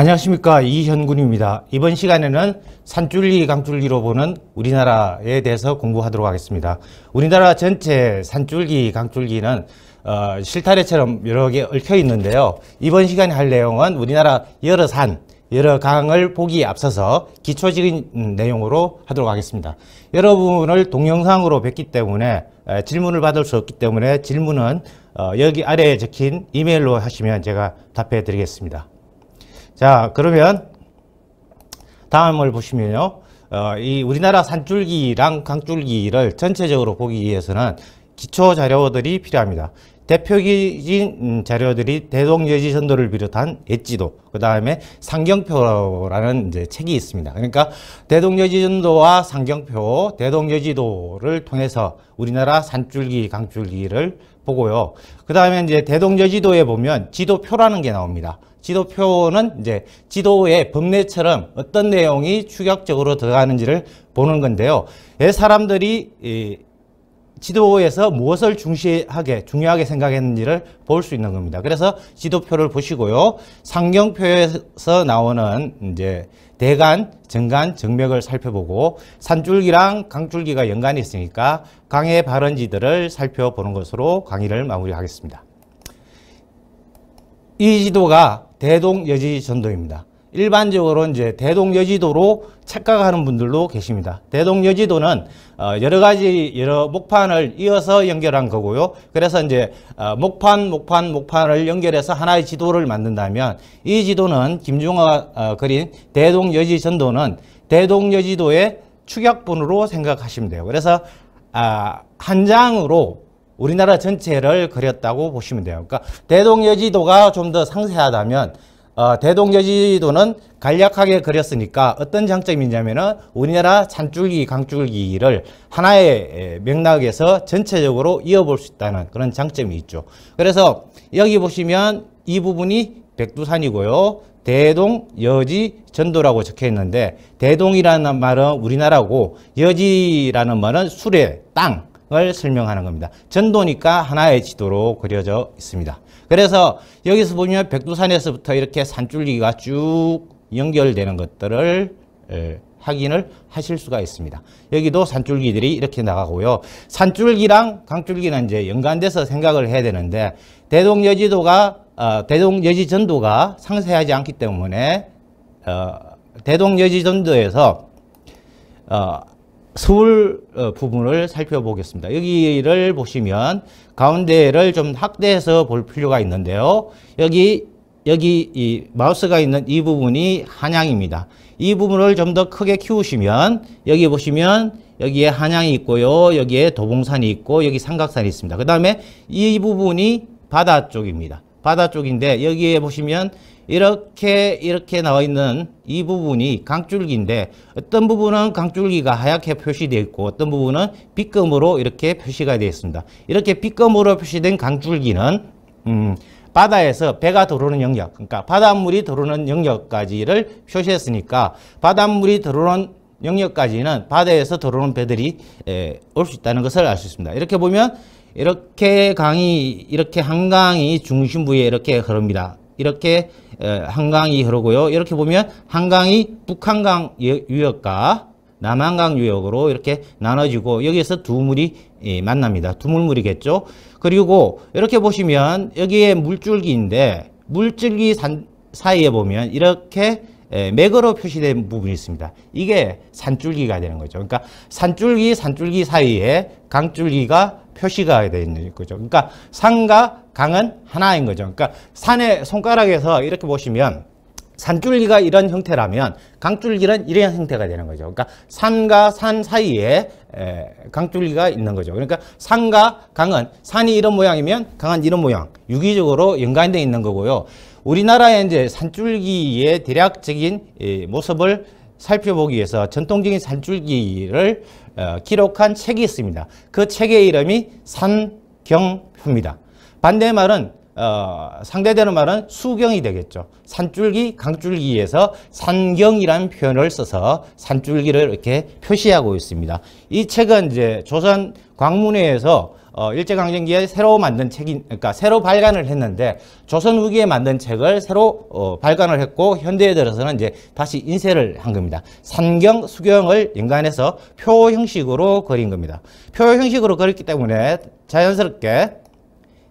안녕하십니까 이현군입니다. 이번 시간에는 산줄기 강줄기로 보는 우리나라에 대해서 공부하도록 하겠습니다. 우리나라 전체 산줄기 강줄기는 어, 실타래처럼 여러 개 얽혀 있는데요. 이번 시간에 할 내용은 우리나라 여러 산, 여러 강을 보기 앞서서 기초적인 내용으로 하도록 하겠습니다. 여러분을 동영상으로 뵙기 때문에 질문을 받을 수 없기 때문에 질문은 어, 여기 아래에 적힌 이메일로 하시면 제가 답해 드리겠습니다. 자 그러면 다음을 보시면요. 어, 이 우리나라 산줄기랑 강줄기를 전체적으로 보기 위해서는 기초 자료들이 필요합니다. 대표적인 음, 자료들이 대동여지 전도를 비롯한 엣지도 그 다음에 상경표라는 이제 책이 있습니다. 그러니까 대동여지 전도와 상경표, 대동여지도를 통해서 우리나라 산줄기, 강줄기를 보고요. 그 다음에 이제 대동여지도에 보면 지도표라는 게 나옵니다. 지도표는 이제 지도의 범례처럼 어떤 내용이 추격적으로 들어가는지를 보는 건데요. 예, 사람들이 이 지도에서 무엇을 중시하게 중요하게 생각했는지를 볼 수 있는 겁니다. 그래서 지도표를 보시고요. 상경표에서 나오는 이제 대간, 정간, 정맥을 살펴보고 산줄기랑 강줄기가 연관이 있으니까 강의 발원지들을 살펴보는 것으로 강의를 마무리하겠습니다. 이 지도가 대동여지전도입니다. 일반적으로 이제 대동여지도로 착각하는 분들도 계십니다. 대동여지도는 어, 여러 가지 여러 목판을 이어서 연결한 거고요. 그래서 이제 어, 목판, 목판, 목판을 연결해서 하나의 지도를 만든다면 이 지도는 김중화 어, 그린 대동여지전도는 대동여지도의 축약본으로 생각하시면 돼요. 그래서 아, 한 장으로 우리나라 전체를 그렸다고 보시면 돼요. 그러니까 대동여지도가 좀 더 상세하다면 어, 대동여지도는 간략하게 그렸으니까 어떤 장점이 있냐면은 우리나라 산줄기, 강줄기를 하나의 맥락에서 전체적으로 이어볼 수 있다는 그런 장점이 있죠. 그래서 여기 보시면 이 부분이 백두산이고요. 대동, 여지, 전도라고 적혀 있는데 대동이라는 말은 우리나라고 여지라는 말은 수레, 땅, 을 설명하는 겁니다. 전도니까 하나의 지도로 그려져 있습니다. 그래서 여기서 보면 백두산에서부터 이렇게 산줄기가 쭉 연결되는 것들을 확인을 하실 수가 있습니다. 여기도 산줄기들이 이렇게 나가고요. 산줄기랑 강줄기는 이제 연관돼서 생각을 해야 되는데 대동여지도가 어, 대동여지 전도가 상세하지 않기 때문에 어, 대동여지 전도에서 어, 서울 어, 부분을 살펴보겠습니다. 여기를 보시면 가운데를 좀 확대해서 볼 필요가 있는데요. 여기 여기 이 마우스가 있는 이 부분이 한양입니다. 이 부분을 좀 더 크게 키우시면 여기 보시면 여기에 한양이 있고요. 여기에 도봉산이 있고 여기 삼각산이 있습니다. 그 다음에 이 부분이 바다 쪽입니다. 바다 쪽인데 여기에 보시면 이렇게 이렇게 나와 있는 이 부분이 강줄기인데 어떤 부분은 강줄기가 하얗게 표시되어 있고 어떤 부분은 빗금으로 이렇게 표시가 되어 있습니다. 이렇게 빗금으로 표시된 강줄기는 음, 바다에서 배가 들어오는 영역, 그러니까 바닷물이 들어오는 영역까지를 표시했으니까 바닷물이 들어오는 영역까지는 바다에서 들어오는 배들이 올 수 있다는 것을 알 수 있습니다. 이렇게 보면 이렇게 강이 이렇게 한강이 중심부에 이렇게 흐릅니다. 이렇게 한강이 흐르고요. 이렇게 보면 한강이 북한강 유역과 남한강 유역으로 이렇게 나눠지고 여기에서 두 물이 예, 만납니다. 두물물이겠죠. 그리고 이렇게 보시면 여기에 물줄기인데 물줄기 사이에 보면 이렇게 맥으로 표시된 부분이 있습니다. 이게 산줄기가 되는 거죠. 그러니까 산줄기, 산줄기 사이에 강줄기가 표시가 되어 있는 거죠. 그러니까 산과 강은 하나인 거죠. 그러니까 산의 손가락에서 이렇게 보시면 산줄기가 이런 형태라면 강줄기는 이런 형태가 되는 거죠. 그러니까 산과 산 사이에 강줄기가 있는 거죠. 그러니까 산과 강은 산이 이런 모양이면 강은 이런 모양 유기적으로 연관되어 있는 거고요. 우리나라의 이제 산줄기의 대략적인 모습을 살펴보기 위해서 전통적인 산줄기를 어, 기록한 책이 있습니다. 그 책의 이름이 산경표입니다. 반대말은 어, 상대되는 말은 수경이 되겠죠. 산줄기, 강줄기에서 산경이라는 표현을 써서 산줄기를 이렇게 표시하고 있습니다. 이 책은 이제 조선 광문회에서 어, 일제강점기에 새로 만든 책인 그러니까 새로 발간을 했는데 조선 후기에 만든 책을 새로 어, 발간을 했고 현대에 들어서는 이제 다시 인쇄를 한 겁니다. 산경 수경을 연관해서 표 형식으로 그린 겁니다. 표 형식으로 그렸기 때문에 자연스럽게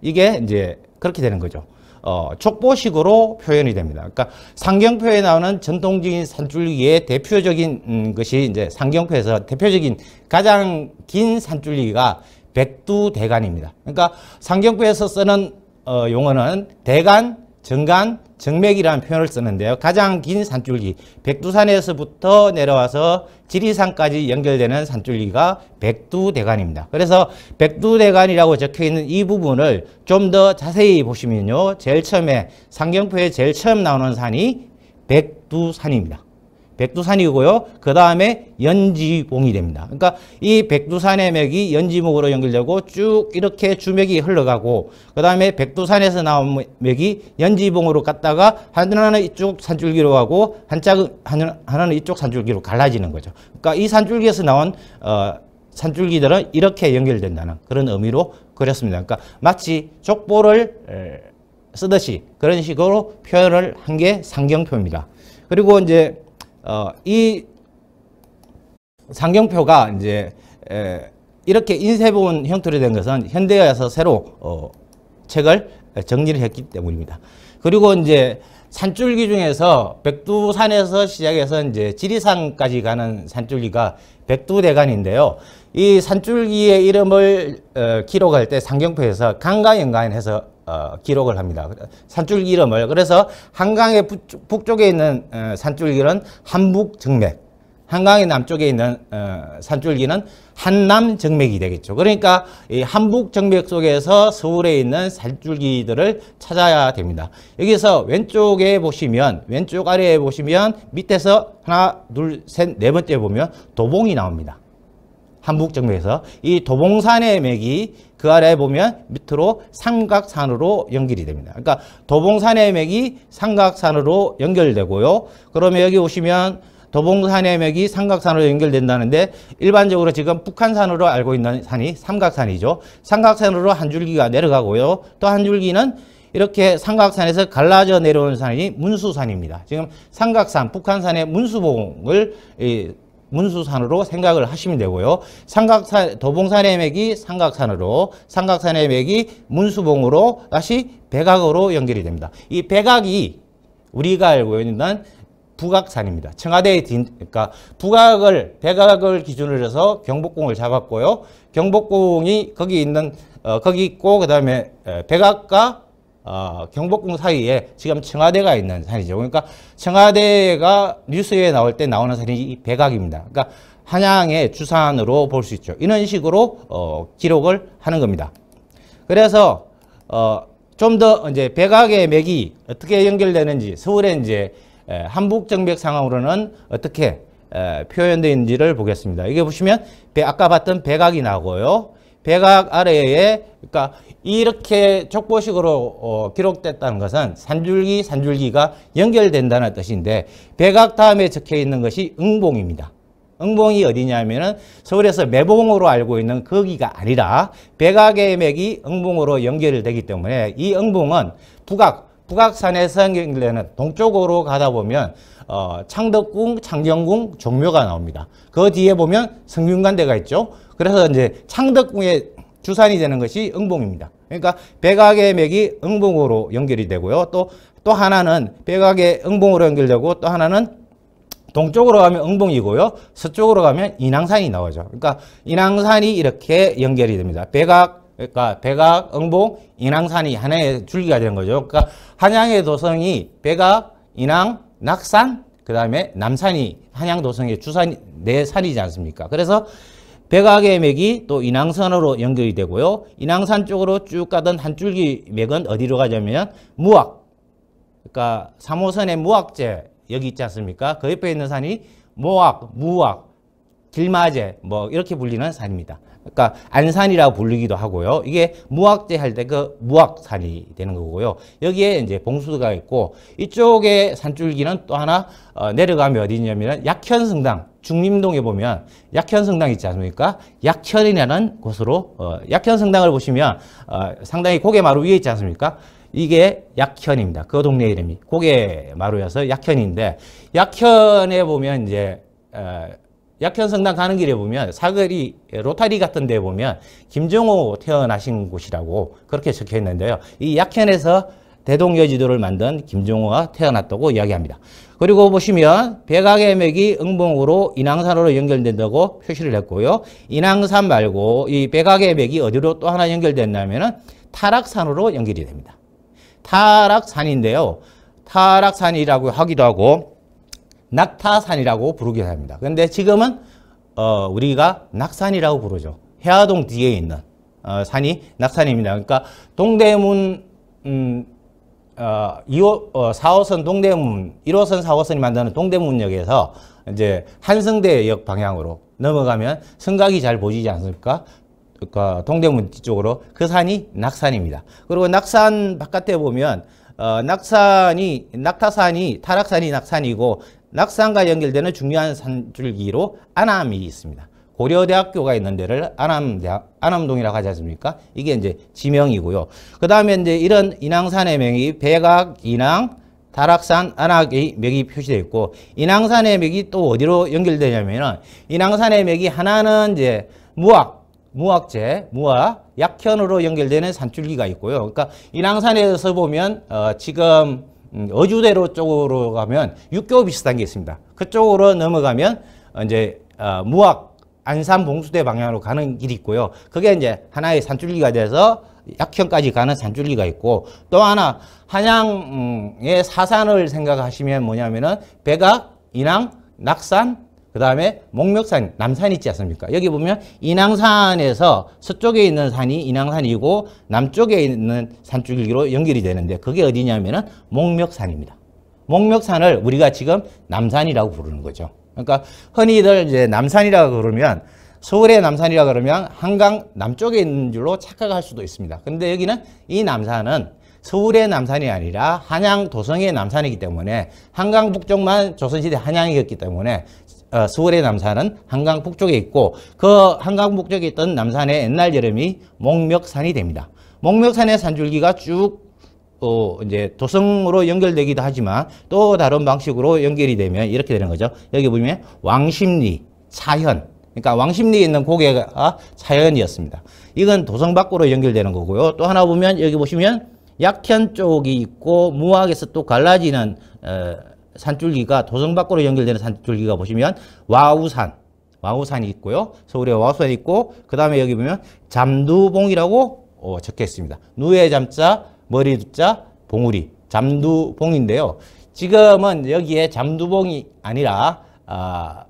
이게 이제 그렇게 되는 거죠. 어, 촉보식으로 표현이 됩니다. 그러니까 상경표에 나오는 전통적인 산줄기의 대표적인 음, 것이 이제 상경표에서 대표적인 가장 긴 산줄기가 백두대간입니다. 그러니까 상경부에서 쓰는 어, 용어는 대간, 정간, 정맥이라는 표현을 쓰는데요. 가장 긴 산줄기, 백두산에서부터 내려와서 지리산까지 연결되는 산줄기가 백두대간입니다. 그래서 백두대간이라고 적혀있는 이 부분을 좀 더 자세히 보시면요. 제일 처음에 상경포에 제일 처음 나오는 산이 백두산입니다. 백두산이고요. 그 다음에 연지봉이 됩니다. 그러니까 이 백두산의 맥이 연지봉으로 연결되고 쭉 이렇게 주맥이 흘러가고 그 다음에 백두산에서 나온 맥이 연지봉으로 갔다가 하나는 이쪽 산줄기로 가고 한짝 하나는 이쪽 산줄기로 갈라지는 거죠. 그러니까 이 산줄기에서 나온 어, 산줄기들은 이렇게 연결된다는 그런 의미로 그렸습니다. 그러니까 마치 족보를 쓰듯이 그런 식으로 표현을 한 게 상경표입니다. 그리고 이제 어, 이 상경표가 이제 에, 이렇게 인쇄본 형태로 된 것은 현대에서 새로 어, 책을 정리를 했기 때문입니다. 그리고 이제 산줄기 중에서 백두산에서 시작해서 이제 지리산까지 가는 산줄기가 백두대간인데요. 이 산줄기의 이름을 어, 기록할 때 상경표에서 강가연간해서 어, 기록을 합니다. 산줄기 이름을 그래서 한강의 북쪽에 있는 어, 산줄기는 한북정맥, 한강의 남쪽에 있는 어, 산줄기는 한남정맥이 되겠죠. 그러니까 이 한북정맥 속에서 서울에 있는 산줄기들을 찾아야 됩니다. 여기서 왼쪽에 보시면 왼쪽 아래에 보시면 밑에서 하나, 둘, 셋, 네 번째 보면 도봉이 나옵니다. 한북정맥에서 이 도봉산의 맥이 그 아래에 보면 밑으로 삼각산으로 연결이 됩니다. 그러니까 도봉산해 맥이 삼각산으로 연결되고요. 그러면 여기 오시면 도봉산해 맥이 삼각산으로 연결된다는데 일반적으로 지금 북한산으로 알고 있는 산이 삼각산이죠. 삼각산으로 한 줄기가 내려가고요. 또 한 줄기는 이렇게 삼각산에서 갈라져 내려온 산이 문수산입니다. 지금 삼각산, 북한산의 문수봉을 이, 문수산으로 생각을 하시면 되고요. 삼각산 도봉산의 맥이 삼각산으로 삼각산의 맥이 문수봉으로 다시 백악으로 연결이 됩니다. 이 백악이 우리가 알고 있는 북악산입니다. 청와대의 딘, 그러니까 북악을 백악을 기준으로 해서 경복궁을 잡았고요. 경복궁이 거기 있는 어, 거기 있고 그다음에 백악과 어, 경복궁 사이에 지금 청와대가 있는 산이죠. 그러니까 청와대가 뉴스에 나올 때 나오는 산이 백악입니다. 그러니까 한양의 주산으로 볼 수 있죠. 이런 식으로 어, 기록을 하는 겁니다. 그래서 어, 좀 더 이제 백악의 맥이 어떻게 연결되는지 서울의 이제 한북 정백 상황으로는 어떻게 표현되는지를 보겠습니다. 이게 보시면 배, 아까 봤던 백악이 나고요. 백악 아래에 그러니까 이렇게 족보식으로 어, 기록됐다는 것은 산줄기 산줄기가 연결된다는 뜻인데 백악 다음에 적혀 있는 것이 응봉입니다. 응봉이 어디냐면은 서울에서 매봉으로 알고 있는 거기가 아니라 배각의 맥이 응봉으로 연결되기 때문에 이 응봉은 북악 북악산에서 연결되는 동쪽으로 가다 보면 어, 창덕궁, 창경궁, 종묘가 나옵니다. 그 뒤에 보면 성균관대가 있죠. 그래서 이제 창덕궁의 주산이 되는 것이 응봉입니다. 그러니까 백악의 맥이 응봉으로 연결이 되고요. 또, 또 하나는 백악의 응봉으로 연결되고 또 하나는 동쪽으로 가면 응봉이고요. 서쪽으로 가면 인왕산이 나오죠. 그러니까 인왕산이 이렇게 연결이 됩니다. 백악, 그러니까 백악, 응봉, 인왕산이 하나의 줄기가 되는 거죠. 그러니까 한양의 도성이 백악, 인왕, 낙산, 그 다음에 남산이 한양도성의 주산, 네 산이지 않습니까? 그래서 백악의 맥이 또 인왕산으로 연결이 되고요. 인왕산 쪽으로 쭉 가던 한 줄기 맥은 어디로 가냐면 무악. 그러니까 3호선의 무악제 여기 있지 않습니까? 그 옆에 있는 산이 모악, 무악, 길마제 뭐 이렇게 불리는 산입니다. 그러니까 안산이라고 불리기도 하고요. 이게 무악제 할 때 그 무악산이 되는 거고요. 여기에 이제 봉수가 있고 이쪽에 산줄기는 또 하나 어, 내려가면 어디냐면 약현승당 중림동에 보면 약현성당 있지 않습니까? 약현이라는 곳으로 어, 약현성당을 보시면 어, 상당히 고개마루 위에 있지 않습니까? 이게 약현입니다. 그 동네 이름이 고개마루여서 약현인데 약현에 보면 이제 어, 약현성당 가는 길에 보면 사거리 로타리 같은 데 보면 김정호 태어나신 곳이라고 그렇게 적혀 있는데요. 이 약현에서 대동여지도를 만든 김종호가 태어났다고 이야기합니다. 그리고 보시면 백악의 맥이 응봉으로 인왕산으로 연결된다고 표시를 했고요. 인왕산 말고 이백악의 맥이 어디로 또 하나 연결됐냐면은 타락산으로 연결이 됩니다. 타락산인데요. 타락산이라고 하기도 하고 낙타산이라고 부르기도 합니다. 그런데 지금은 어, 우리가 낙산이라고 부르죠. 해화동 뒤에 있는 어, 산이 낙산입니다. 그러니까 동대문 음, 어, 2호, 어, 4호선 동대문, 1호선, 4호선이 만나는 동대문역에서 이제 한승대역 방향으로 넘어가면 승각이 잘 보이지 않습니까? 그러니까 동대문 뒤쪽으로 그 산이 낙산입니다. 그리고 낙산 바깥에 보면 어, 낙산이 낙타산이 타락산이 낙산이고 낙산과 연결되는 중요한 산줄기로 안암이 있습니다. 고려대학교가 있는 데를 안암대학, 안암동이라고 하지 않습니까? 이게 이제 지명이고요. 그 다음에 이제 이런 인왕산의 명이 백악, 인왕, 다락산, 안악의 맥이 표시되어 있고 인왕산의 맥이 또 어디로 연결되냐면은 인왕산의 맥이 하나는 이제 무악, 무악제, 무악, 약현으로 연결되는 산줄기가 있고요. 그러니까 인왕산에서 보면 어, 지금 음, 어주대로 쪽으로 가면 육교 비슷한 게 있습니다. 그쪽으로 넘어가면 이제 어, 무악 안산 봉수대 방향으로 가는 길이 있고요. 그게 이제 하나의 산줄기가 돼서 약현까지 가는 산줄기가 있고 또 하나 한양의 사산을 생각하시면 뭐냐면은 백악, 인왕, 낙산, 그 다음에 목멱산, 남산 있지 않습니까? 여기 보면 인왕산에서 서쪽에 있는 산이 인왕산이고 남쪽에 있는 산줄기로 연결이 되는데 그게 어디냐면은 목멱산입니다. 목멱산을 우리가 지금 남산이라고 부르는 거죠. 그러니까 흔히들 이제 남산이라 고 그러면 서울의 남산이라 고 그러면 한강 남쪽에 있는 줄로 착각할 수도 있습니다. 근데 여기는 이 남산은 서울의 남산이 아니라 한양 도성의 남산이기 때문에 한강 북쪽만 조선시대 한양이었기 때문에 어, 서울의 남산은 한강 북쪽에 있고 그 한강 북쪽에 있던 남산의 옛날 이름이 목멱산이 됩니다. 목멱산의 산줄기가 쭉또 이제 도성으로 연결되기도 하지만 또 다른 방식으로 연결이 되면 이렇게 되는 거죠. 여기 보면 왕십리, 차현. 그러니까 왕십리에 있는 고개가 차현이었습니다. 이건 도성 밖으로 연결되는 거고요. 또 하나 보면 여기 보시면 약현 쪽이 있고 무학에서 또 갈라지는 어, 산줄기가 도성 밖으로 연결되는 산줄기가 보시면 와우산, 와우산이 있고요. 서울에 와우산이 있고 그 다음에 여기 보면 잠두봉이라고 어, 적혀 있습니다. 누에 잠자 머리 두자 봉우리 잠두봉인데요. 지금은 여기에 잠두봉이 아니라 아,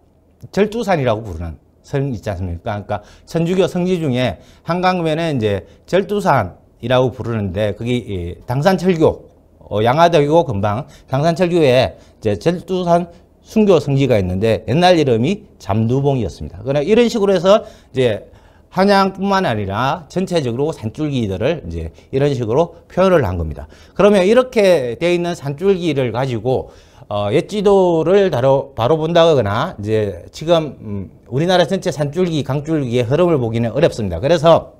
절두산이라고 부르는 성 있지 않습니까? 그러니까 천주교 성지 중에 한강면에 이제 절두산이라고 부르는데 그게 당산철교 어, 양화대교 근방 당산철교에 이제 절두산 순교 성지가 있는데 옛날 이름이 잠두봉이었습니다. 그러나 이런 식으로 해서 이제 한양뿐만 아니라 전체적으로 산줄기들을 이제 이런 식으로 표현을 한 겁니다. 그러면 이렇게 되어 있는 산줄기를 가지고 어, 옛지도를 바로, 바로 본다거나 이제 지금 음, 우리나라 전체 산줄기, 강줄기의 흐름을 보기는 어렵습니다. 그래서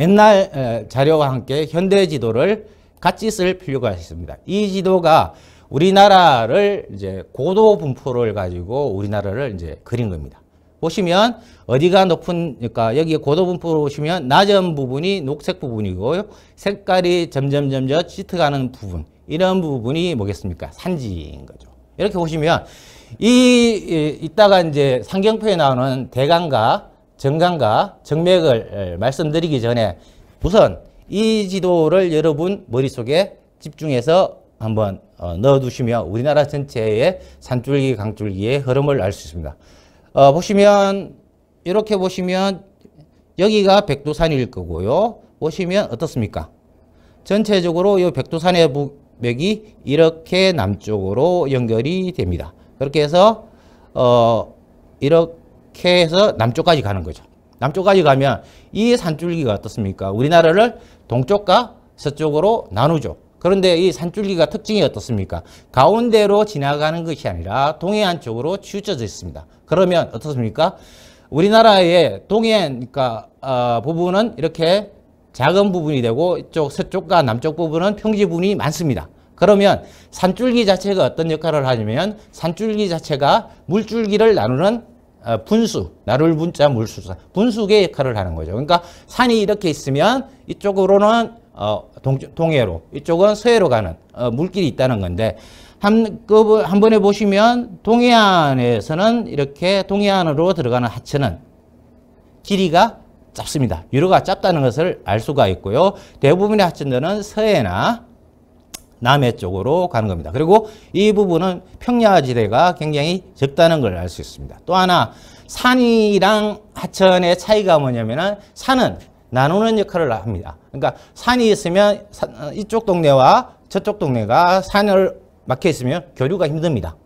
옛날 에, 자료와 함께 현대 지도를 같이 쓸 필요가 있습니다. 이 지도가 우리나라를 이제 고도 분포를 가지고 우리나라를 이제 그린 겁니다. 보시면 어디가 높으니까 그러니까 여기 고도분포로 보시면 낮은 부분이 녹색 부분이고 색깔이 점점 점점 짙어가는 부분 이런 부분이 뭐겠습니까? 산지인 거죠. 이렇게 보시면 이 이따가 이제 상경표에 나오는 대강과 정강과 정맥을 예, 말씀드리기 전에 우선 이 지도를 여러분 머릿속에 집중해서 한번 어, 넣어두시면 우리나라 전체의 산줄기 강줄기의 흐름을 알 수 있습니다. 어, 보시면 이렇게 보시면 여기가 백두산일 거고요. 보시면 어떻습니까? 전체적으로 이 백두산의 북맥이 이렇게 남쪽으로 연결이 됩니다. 그렇게 해서 어, 이렇게 해서 남쪽까지 가는 거죠. 남쪽까지 가면 이 산줄기가 어떻습니까? 우리나라를 동쪽과 서쪽으로 나누죠. 그런데 이 산줄기가 특징이 어떻습니까? 가운데로 지나가는 것이 아니라 동해안 쪽으로 치우쳐져 있습니다. 그러면 어떻습니까? 우리나라의 동해안 그러니까 어, 부분은 이렇게 작은 부분이 되고 이쪽 서쪽과 남쪽 부분은 평지분이 많습니다. 그러면 산줄기 자체가 어떤 역할을 하냐면 산줄기 자체가 물줄기를 나누는 아, 분수, 나눌 분자 물수사, 분수계 역할을 하는 거죠. 그러니까 산이 이렇게 있으면 이쪽으로는 어, 동, 해로 이쪽은 서해로 가는 어, 물길이 있다는 건데 한, 그, 한 번에 보시면 동해안에서는 이렇게 동해안으로 들어가는 하천은 길이가 짧습니다. 유로가 짧다는 것을 알 수가 있고요. 대부분의 하천들은 서해나 남해 쪽으로 가는 겁니다. 그리고 이 부분은 평야지대가 굉장히 적다는 걸 알 수 있습니다. 또 하나 산이랑 하천의 차이가 뭐냐면 은 산은 나누는 역할을 합니다. 그러니까 산이 있으면 어, 이쪽 동네와 저쪽 동네가 산을 막혀 있으면 교류가 힘듭니다.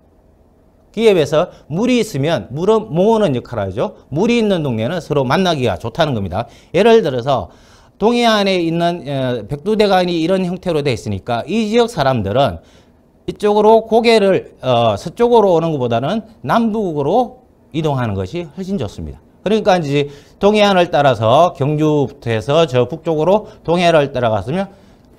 그에 비해서 물이 있으면 물을 모으는 역할을 하죠. 물이 있는 동네는 서로 만나기가 좋다는 겁니다. 예를 들어서 동해안에 있는 어, 백두대간이 이런 형태로 되어 있으니까 이 지역 사람들은 이쪽으로 고개를 어, 서쪽으로 오는 것보다는 남북으로 이동하는 것이 훨씬 좋습니다. 그러니까 이제 동해안을 따라서 경주부터 해서 저 북쪽으로 동해를 따라갔으면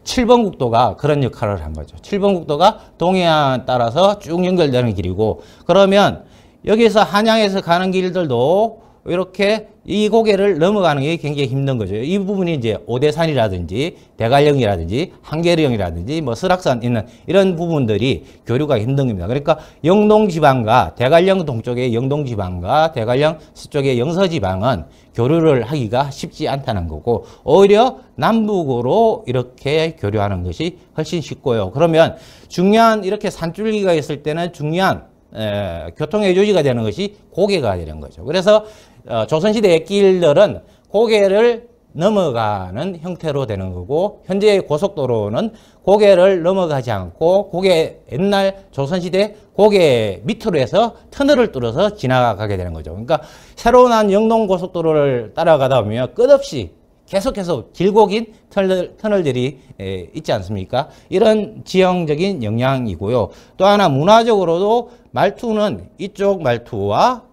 7번 국도가 그런 역할을 한 거죠. 7번 국도가 동해안 따라서 쭉 연결되는 길이고 그러면 여기서 한양에서 가는 길들도 이렇게 이 고개를 넘어가는 게 굉장히 힘든 거죠. 이 부분이 이제 오대산이라든지 대관령이라든지 한계령이라든지 뭐 설악산 있는 이런 부분들이 교류가 힘든 겁니다. 그러니까 영동지방과 대관령 동쪽의 영동지방과 대관령 서쪽의 영서지방은 교류를 하기가 쉽지 않다는 거고 오히려 남북으로 이렇게 교류하는 것이 훨씬 쉽고요. 그러면 중요한 이렇게 산줄기가 있을 때는 중요한 에, 교통의 요지가 되는 것이 고개가 되는 거죠. 그래서 어, 조선시대의 길들은 고개를 넘어가는 형태로 되는 거고 현재의 고속도로는 고개를 넘어가지 않고 고개 옛날 조선시대 고개 밑으로 해서 터널을 뚫어서 지나가게 되는 거죠. 그러니까 새로 난 영동고속도로를 따라가다 보면 끝없이 계속해서 길고 긴 터널, 터널들이 에, 있지 않습니까? 이런 지형적인 영향이고요. 또 하나 문화적으로도 말투는 이쪽 말투와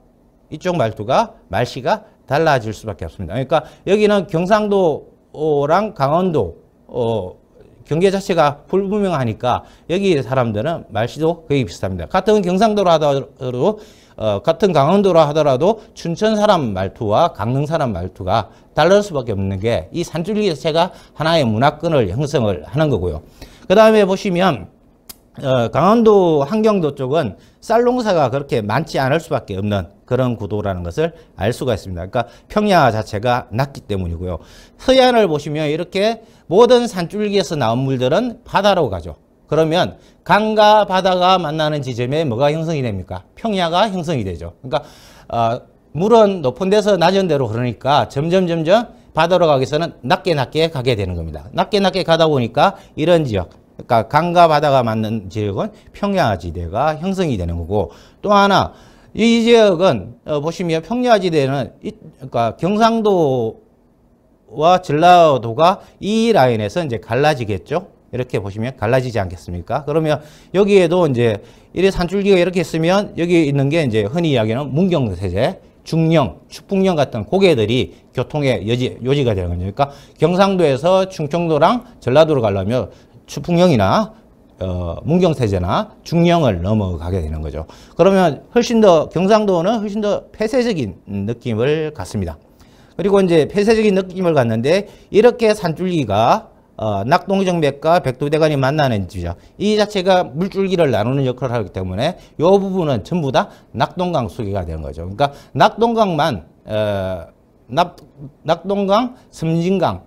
이쪽 말투가 말씨가 달라질 수밖에 없습니다. 그러니까 여기는 경상도랑 강원도 어, 경계 자체가 불분명하니까 여기 사람들은 말씨도 거의 비슷합니다. 같은 경상도로 하더라도 어, 같은 강원도로 하더라도 춘천 사람 말투와 강릉 사람 말투가 달라 수밖에 없는 게 이 산줄기 자체가 하나의 문화권을 형성을 하는 거고요. 그 다음에 보시면 어, 강원도 환경도 쪽은 쌀 농사가 그렇게 많지 않을 수밖에 없는 그런 구도라는 것을 알 수가 있습니다. 그러니까 평야 자체가 낮기 때문이고요. 서해안을 보시면 이렇게 모든 산줄기에서 나온 물들은 바다로 가죠. 그러면 강과 바다가 만나는 지점에 뭐가 형성이 됩니까? 평야가 형성이 되죠. 그러니까 어, 물은 높은 데서 낮은 데로 흐르니까 점점 점점 바다로 가기 위해서는 낮게 낮게 가게 되는 겁니다. 낮게 낮게 가다 보니까 이런 지역, 그러니까 강과 바다가 맞는 지역은 평야지대가 형성이 되는 거고 또 하나 이 지역은 어, 보시면 평야지대는 이, 그러니까 경상도와 전라도가 이 라인에서 이제 갈라지겠죠. 이렇게 보시면 갈라지지 않겠습니까? 그러면 여기에도 이제 이래 산줄기가 이렇게 있으면 여기 있는 게 이제 흔히 이야기하는 문경세제, 중령, 축북령 같은 고개들이 교통의 여지, 요지가 되는 거니까 경상도에서 충청도랑 전라도로 가려면 추풍령이나 어, 문경태제나 중령을 넘어가게 되는 거죠. 그러면 훨씬 더 경상도는 훨씬 더 폐쇄적인 느낌을 갖습니다. 그리고 이제 폐쇄적인 느낌을 갖는데 이렇게 산줄기가 어, 낙동정맥과 백두대간이 만나는 지점 이 자체가 물줄기를 나누는 역할을 하기 때문에 이 부분은 전부 다 낙동강 수기가 되는 거죠. 그러니까 낙동강만 어, 낙, 낙동강, 섬진강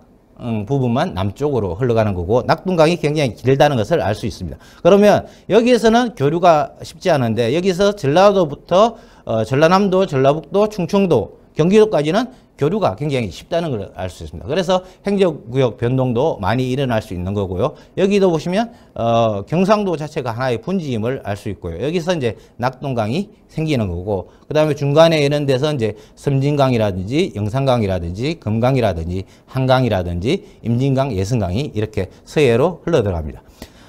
음, 부분만 남쪽으로 흘러가는 거고 낙동강이 굉장히 길다는 것을 알 수 있습니다. 그러면 여기에서는 교류가 쉽지 않은데 여기서 전라도부터 어, 전라남도, 전라북도, 충청도, 경기도까지는 교류가 굉장히 쉽다는 걸 알 수 있습니다. 그래서 행정구역 변동도 많이 일어날 수 있는 거고요. 여기도 보시면 어, 경상도 자체가 하나의 분지임을 알 수 있고요. 여기서 이제 낙동강이 생기는 거고 그다음에 중간에 이런 데서 이제 섬진강이라든지 영산강이라든지 금강이라든지 한강이라든지 임진강, 예승강이 이렇게 서해로 흘러들어갑니다.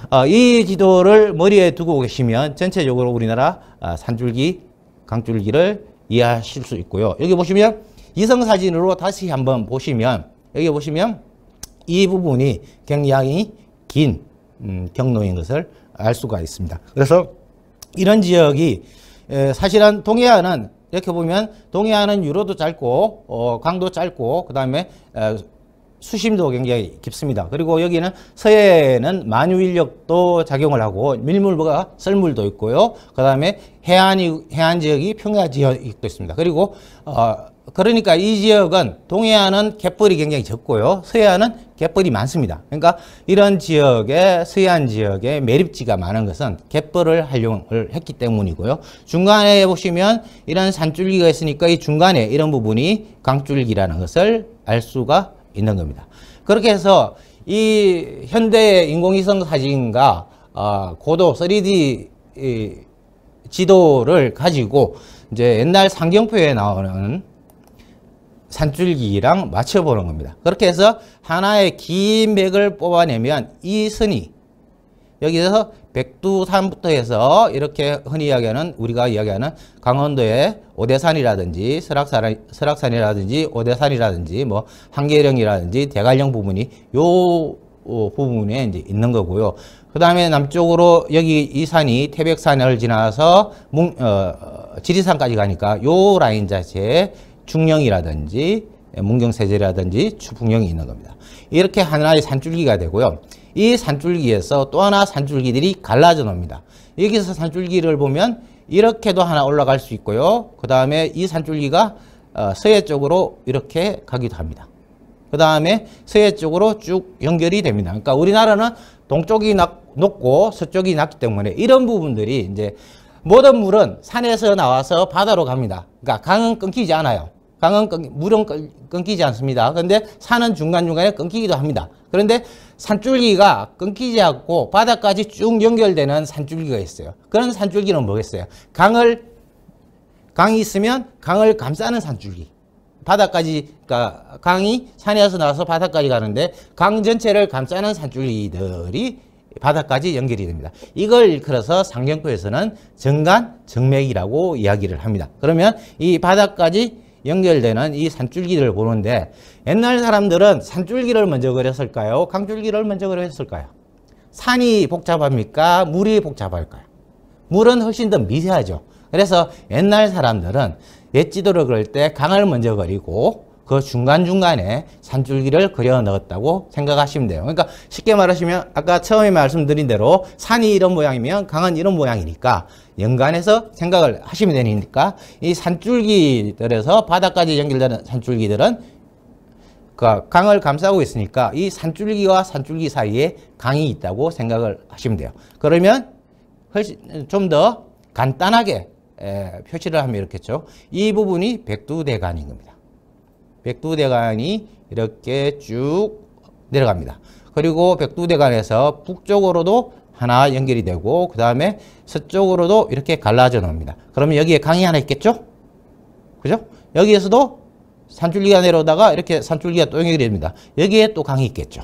어, 이 지도를 머리에 두고 계시면 전체적으로 우리나라 아, 산줄기, 강줄기를 이해하실 수 있고요. 여기 보시면 이성사진으로 다시 한번 보시면 여기 보시면 이 부분이 굉장히 긴 음, 경로인 것을 알 수가 있습니다. 그래서 이런 지역이 에, 사실은 동해안은 이렇게 보면 동해안은 유로도 짧고 어, 강도 짧고 그 다음에 수심도 굉장히 깊습니다. 그리고 여기는 서해는 에 만유인력도 작용을 하고 밀물과 썰물도 있고요. 그 다음에 해안이 해안 지역이 평야 지역도 있습니다. 그리고 어, 그러니까 이 지역은 동해안은 갯벌이 굉장히 적고요. 서해안은 갯벌이 많습니다. 그러니까 이런 지역에 서해안 지역에 매립지가 많은 것은 갯벌을 활용을 했기 때문이고요. 중간에 보시면 이런 산줄기가 있으니까 이 중간에 이런 부분이 강줄기라는 것을 알 수가 있는 겁니다. 그렇게 해서 이현대 인공위성 사진과 어, 고도 3D 지도를 가지고 이제 옛날 상경표에 나오는 산줄기랑 맞춰보는 겁니다. 그렇게 해서 하나의 긴 맥을 뽑아내면 이 선이 여기서 백두산부터 해서 이렇게 흔히 이야기하는 우리가 이야기하는 강원도의 오대산이라든지 설악산, 설악산이라든지 오대산이라든지 뭐 한계령이라든지 대관령 부분이 요 어, 부분에 이제 있는 거고요. 그 다음에 남쪽으로 여기 이 산이 태백산을 지나서 어, 지리산까지 가니까 요 라인 자체에 중령이라든지 문경세제라든지 추풍령이 있는 겁니다. 이렇게 하나의 산줄기가 되고요. 이 산줄기에서 또 하나 산줄기들이 갈라져 놉니다. 여기서 산줄기를 보면 이렇게도 하나 올라갈 수 있고요. 그 다음에 이 산줄기가 어, 서해 쪽으로 이렇게 가기도 합니다. 그 다음에 서해 쪽으로 쭉 연결이 됩니다. 그러니까 우리나라는 동쪽이 높고 서쪽이 낮기 때문에 이런 부분들이 이제 모든 물은 산에서 나와서 바다로 갑니다. 그러니까 강은 끊기지 않아요. 강은 끊, 물은 끊기지 않습니다. 그런데 산은 중간중간에 끊기기도 합니다. 그런데 산줄기가 끊기지 않고 바닥까지 쭉 연결되는 산줄기가 있어요. 그런 산줄기는 뭐겠어요? 강을 강이 있으면 강을 감싸는 산줄기. 바닥까지 그러니까 강이 산에서 나와서 바닥까지 가는데 강 전체를 감싸는 산줄기들이 바닥까지 연결이 됩니다. 이걸 일컬어서 상경포에서는 정간 정맥이라고 이야기를 합니다. 그러면 이 바닥까지 연결되는 이 산줄기를 보는데 옛날 사람들은 산줄기를 먼저 그렸을까요? 강줄기를 먼저 그렸을까요? 산이 복잡합니까? 물이 복잡할까요? 물은 훨씬 더 미세하죠. 그래서 옛날 사람들은 옛 지도를 그릴 때 강을 먼저 그리고 그 중간중간에 산줄기를 그려 넣었다고 생각하시면 돼요. 그러니까 쉽게 말하시면 아까 처음에 말씀드린 대로 산이 이런 모양이면 강은 이런 모양이니까 연관해서 생각을 하시면 되니까 이 산줄기들에서 바다까지 연결되는 산줄기들은 그 강을 감싸고 있으니까 이 산줄기와 산줄기 사이에 강이 있다고 생각을 하시면 돼요. 그러면 좀더 간단하게 표시를 하면 이렇겠죠. 이 부분이 백두대간인 겁니다. 백두대간이 이렇게 쭉 내려갑니다. 그리고 백두대간에서 북쪽으로도 하나 연결이 되고 그 다음에 서쪽으로도 이렇게 갈라져 나옵니다. 그러면 여기에 강이 하나 있겠죠? 그죠? 여기에서도 산줄기가 내려오다가 이렇게 산줄기가 또 연결이 됩니다. 여기에 또 강이 있겠죠.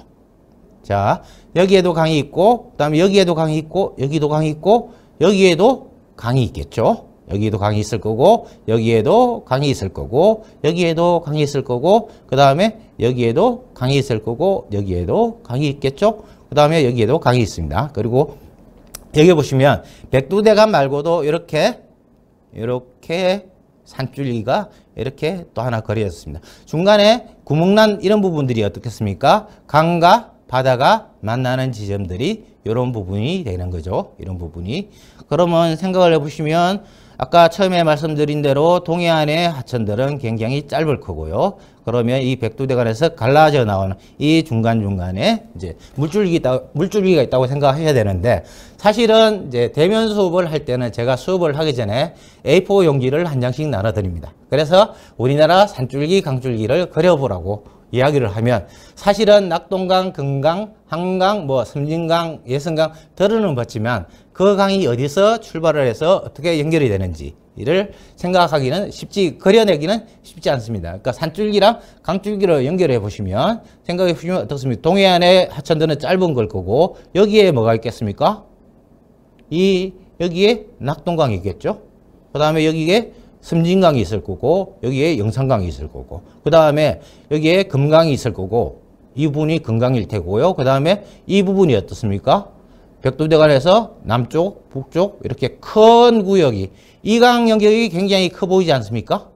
자, 여기에도 강이 있고 그 다음에 여기에도 강이 있고 여기도 강이 있고 여기에도 강이 있겠죠. 여기도 강이 있을 거고 여기에도 강이 있을 거고 여기에도 강이 있을 거고 그 다음에 여기에도 강이 있을 거고 여기에도 강이 있겠죠. 그 다음에 여기에도 강이 있습니다. 그리고 여기 보시면 백두대간 말고도 이렇게 이렇게 산줄기가 이렇게 또 하나 그려졌습니다 중간에 구멍난 이런 부분들이 어떻겠습니까? 강과 바다가 만나는 지점들이 이런 부분이 되는 거죠. 이런 부분이. 그러면 생각을 해보시면 아까 처음에 말씀드린 대로 동해안의 하천들은 굉장히 짧을 거고요. 그러면 이 백두대간에서 갈라져 나오는 이 중간중간에 이제 물줄기 있다, 물줄기가 있다고 생각하셔야 되는데 사실은 이제 대면 수업을 할 때는 제가 수업을 하기 전에 A4 용지를 한 장씩 나눠드립니다. 그래서 우리나라 산줄기, 강줄기를 그려보라고 이야기를 하면 사실은 낙동강, 금강, 한강, 뭐 섬진강, 예성강 들어는 봤지만 그 강이 어디서 출발을 해서 어떻게 연결이 되는지 이를 생각하기는 쉽지 그려내기는 쉽지 않습니다. 그러니까 산줄기랑 강줄기로 연결해 보시면 생각해 보시면 어떻습니까? 동해안의 하천들은 짧은 걸 거고 여기에 뭐가 있겠습니까? 이 여기에 낙동강이 있겠죠. 그 다음에 여기에 섬진강이 있을 거고 여기에 영산강이 있을 거고 그 다음에 여기에 금강이 있을 거고 이 부분이 금강일 테고요. 그 다음에 이 부분이 어떻습니까? 벽돌대간에서 남쪽, 북쪽 이렇게 큰 구역이 이강 영역이 굉장히 커 보이지 않습니까?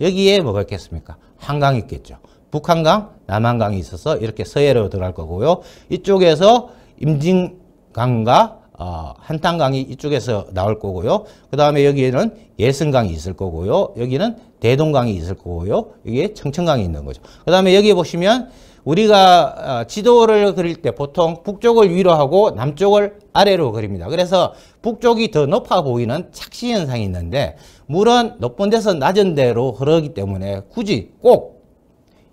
여기에 뭐가 있겠습니까? 한강이 있겠죠. 북한강, 남한강이 있어서 이렇게 서해로 들어갈 거고요. 이쪽에서 임진강과 어, 한탄강이 이쪽에서 나올 거고요. 그 다음에 여기에는 예승강이 있을 거고요. 여기는 대동강이 있을 거고요. 여기에 청천강이 있는 거죠. 그 다음에 여기 보시면 우리가 아, 지도를 그릴 때 보통 북쪽을 위로 하고 남쪽을 아래로 그립니다. 그래서 북쪽이 더 높아 보이는 착시 현상이 있는데 물은 높은 데서 낮은 데로 흐르기 때문에 굳이 꼭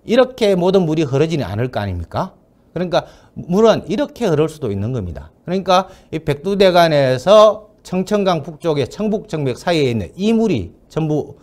이렇게 모든 물이 흐르지는 않을 거 아닙니까? 그러니까 물은 이렇게 흐를 수도 있는 겁니다. 그러니까 이 백두대간에서 청천강 북쪽에 청북정맥 사이에 있는 이 물이 전부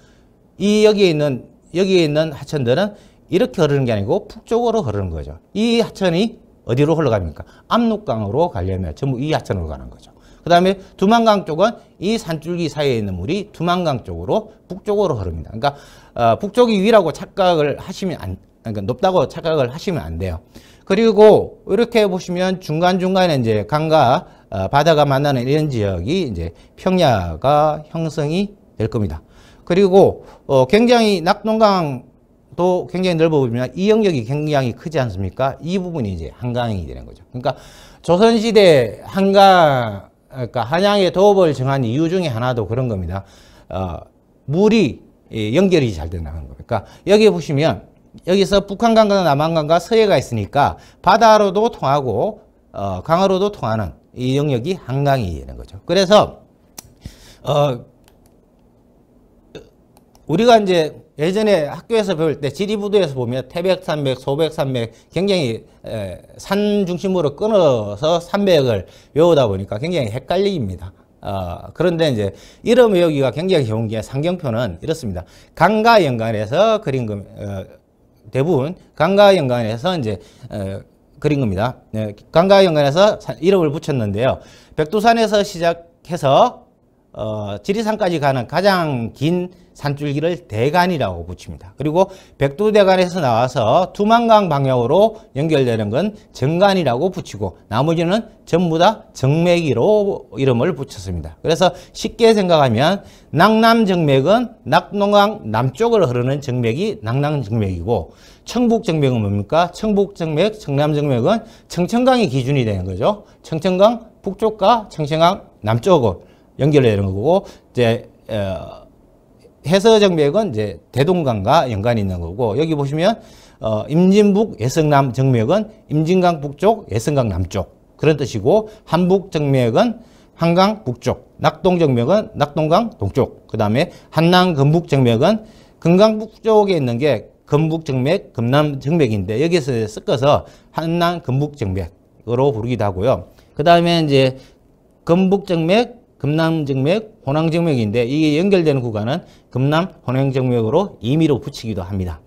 이 여기에 있는 여기에 있는 하천들은 이렇게 흐르는 게 아니고 북쪽으로 흐르는 거죠. 이 하천이 어디로 흘러갑니까? 압록강으로 가려면 전부 이 하천으로 가는 거죠. 그 다음에 두만강 쪽은 이 산줄기 사이에 있는 물이 두만강 쪽으로 북쪽으로 흐릅니다. 그러니까 어, 북쪽이 위라고 착각을 하시면 안, 그러니까 높다고 착각을 하시면 안 돼요. 그리고 이렇게 보시면 중간중간에 이제 강과 어, 바다가 만나는 이런 지역이 이제 평야가 형성이 될 겁니다. 그리고 어, 굉장히 낙동강도 굉장히 넓어 보이면 이 영역이 굉장히 크지 않습니까? 이 부분이 이제 한강이 되는 거죠. 그러니까 조선시대 한강, 그러니까 한양의 도읍을 정한 이유 중에 하나도 그런 겁니다. 어, 물이 예, 연결이 잘 된다는 겁니다. 그러니까 여기 보시면 여기서 북한강과 남한강과 서해가 있으니까 바다로도 통하고 어, 강으로도 통하는 이 영역이 한강이 되는 거죠. 그래서 어, 우리가 이제 예전에 학교에서 배울 때 지리부도에서 보면 태백산맥, 소백산맥 굉장히 에, 산 중심으로 끊어서 산맥을 외우다 보니까 굉장히 헷갈립니다. 어, 그런데 이제 이름 외우기가 굉장히 좋은 게 상경표는 이렇습니다. 강과 연관해서 그린 금, 어, 대부분 강과 연관에서 이제 어, 그린 겁니다. 네, 강과 연관에서 이름을 붙였는데요. 백두산에서 시작해서 어, 지리산까지 가는 가장 긴 산줄기를 대간이라고 붙입니다. 그리고 백두대간에서 나와서 두만강 방향으로 연결되는 건 정간이라고 붙이고 나머지는 전부 다 정맥이로 이름을 붙였습니다. 그래서 쉽게 생각하면 낙남정맥은 낙농강 남쪽을 흐르는 정맥이 낙남정맥이고 청북정맥은 뭡니까? 청북정맥, 청남정맥은 청천강이 기준이 되는 거죠. 청천강 북쪽과 청천강 남쪽으로 연결되는 거고 이제 어, 해서정맥은 이제 대동강과 연관이 있는 거고 여기 보시면 어, 임진북 예성남 정맥은 임진강 북쪽 예성강 남쪽 그런 뜻이고 한북 정맥은 한강 북쪽 낙동 정맥은 낙동강 동쪽 그 다음에 한남 금북 정맥은 금강 북쪽에 있는 게 금북 정맥 금남 정맥인데 여기서 섞어서 한남 금북 정맥으로 부르기도 하고요 그 다음에 이제 금북 정맥 금남 정맥 호황정맥인데 이게 연결되는 구간은 금남 호황정맥으로 임의로 붙이기도 합니다.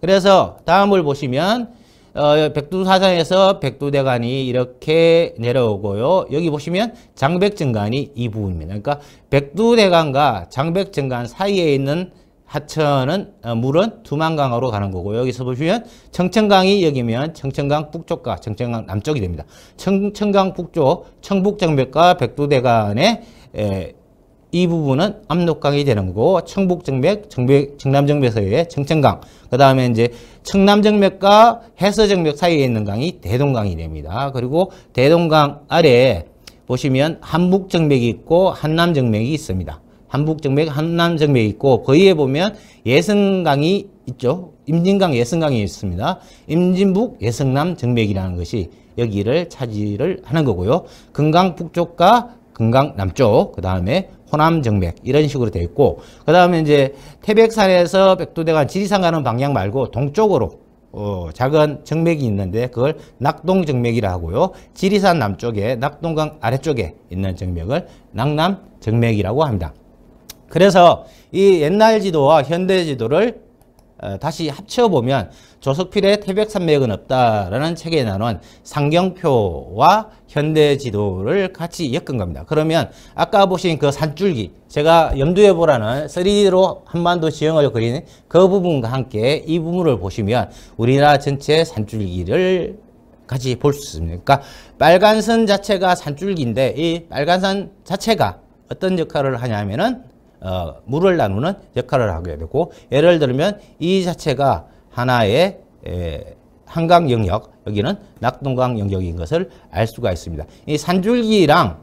그래서 다음을 보시면 어, 백두사상에서 백두대간이 이렇게 내려오고요. 여기 보시면 장백증간이 이 부분입니다. 그러니까 백두대간과 장백증간 사이에 있는 하천은 어, 물은 두만강으로 가는 거고 여기서 보시면 청천강이 여기면 청천강 북쪽과 청천강 남쪽이 됩니다. 청천강 북쪽 청북정백과 백두대간의 에, 이 부분은 압록강이 되는 거고 청북정맥, 정백, 정남정맥에 의해 정천강 그 다음에 이제 청남정맥과 해서정맥 사이에 있는 강이 대동강이 됩니다. 그리고 대동강 아래 에 보시면 한북정맥이 있고 한남정맥이 있습니다. 한북정맥, 한남정맥이 있고 거기에 보면 예성강이 있죠. 임진강 예성강이 있습니다. 임진북 예성남 정맥이라는 것이 여기를 차지를 하는 거고요. 금강 북쪽과 금강 남쪽, 그 다음에 호남정맥 이런 식으로 되어 있고 그 다음에 이제 태백산에서 백두대간 지리산 가는 방향 말고 동쪽으로 어, 작은 정맥이 있는데 그걸 낙동정맥이라 하고요. 지리산 남쪽에 낙동강 아래쪽에 있는 정맥을 낙남정맥이라고 합니다. 그래서 이 옛날 지도와 현대 지도를 어, 다시 합쳐보면 조석필의 태백산맥은 없다라는 책에 나눈 상경표와 현대지도를 같이 엮은 겁니다. 그러면 아까 보신 그 산줄기 제가 염두에 보라는 3D로 한반도 지형을 그리는 그 부분과 함께 이 부분을 보시면 우리나라 전체 산줄기를 같이 볼 수 있습니다. 그러니까 빨간 선 자체가 산줄기인데 이 빨간 선 자체가 어떤 역할을 하냐면은 어, 물을 나누는 역할을 하게 되고 예를 들면 이 자체가 하나의 에, 한강 영역, 여기는 낙동강 영역인 것을 알 수가 있습니다. 이 산줄기랑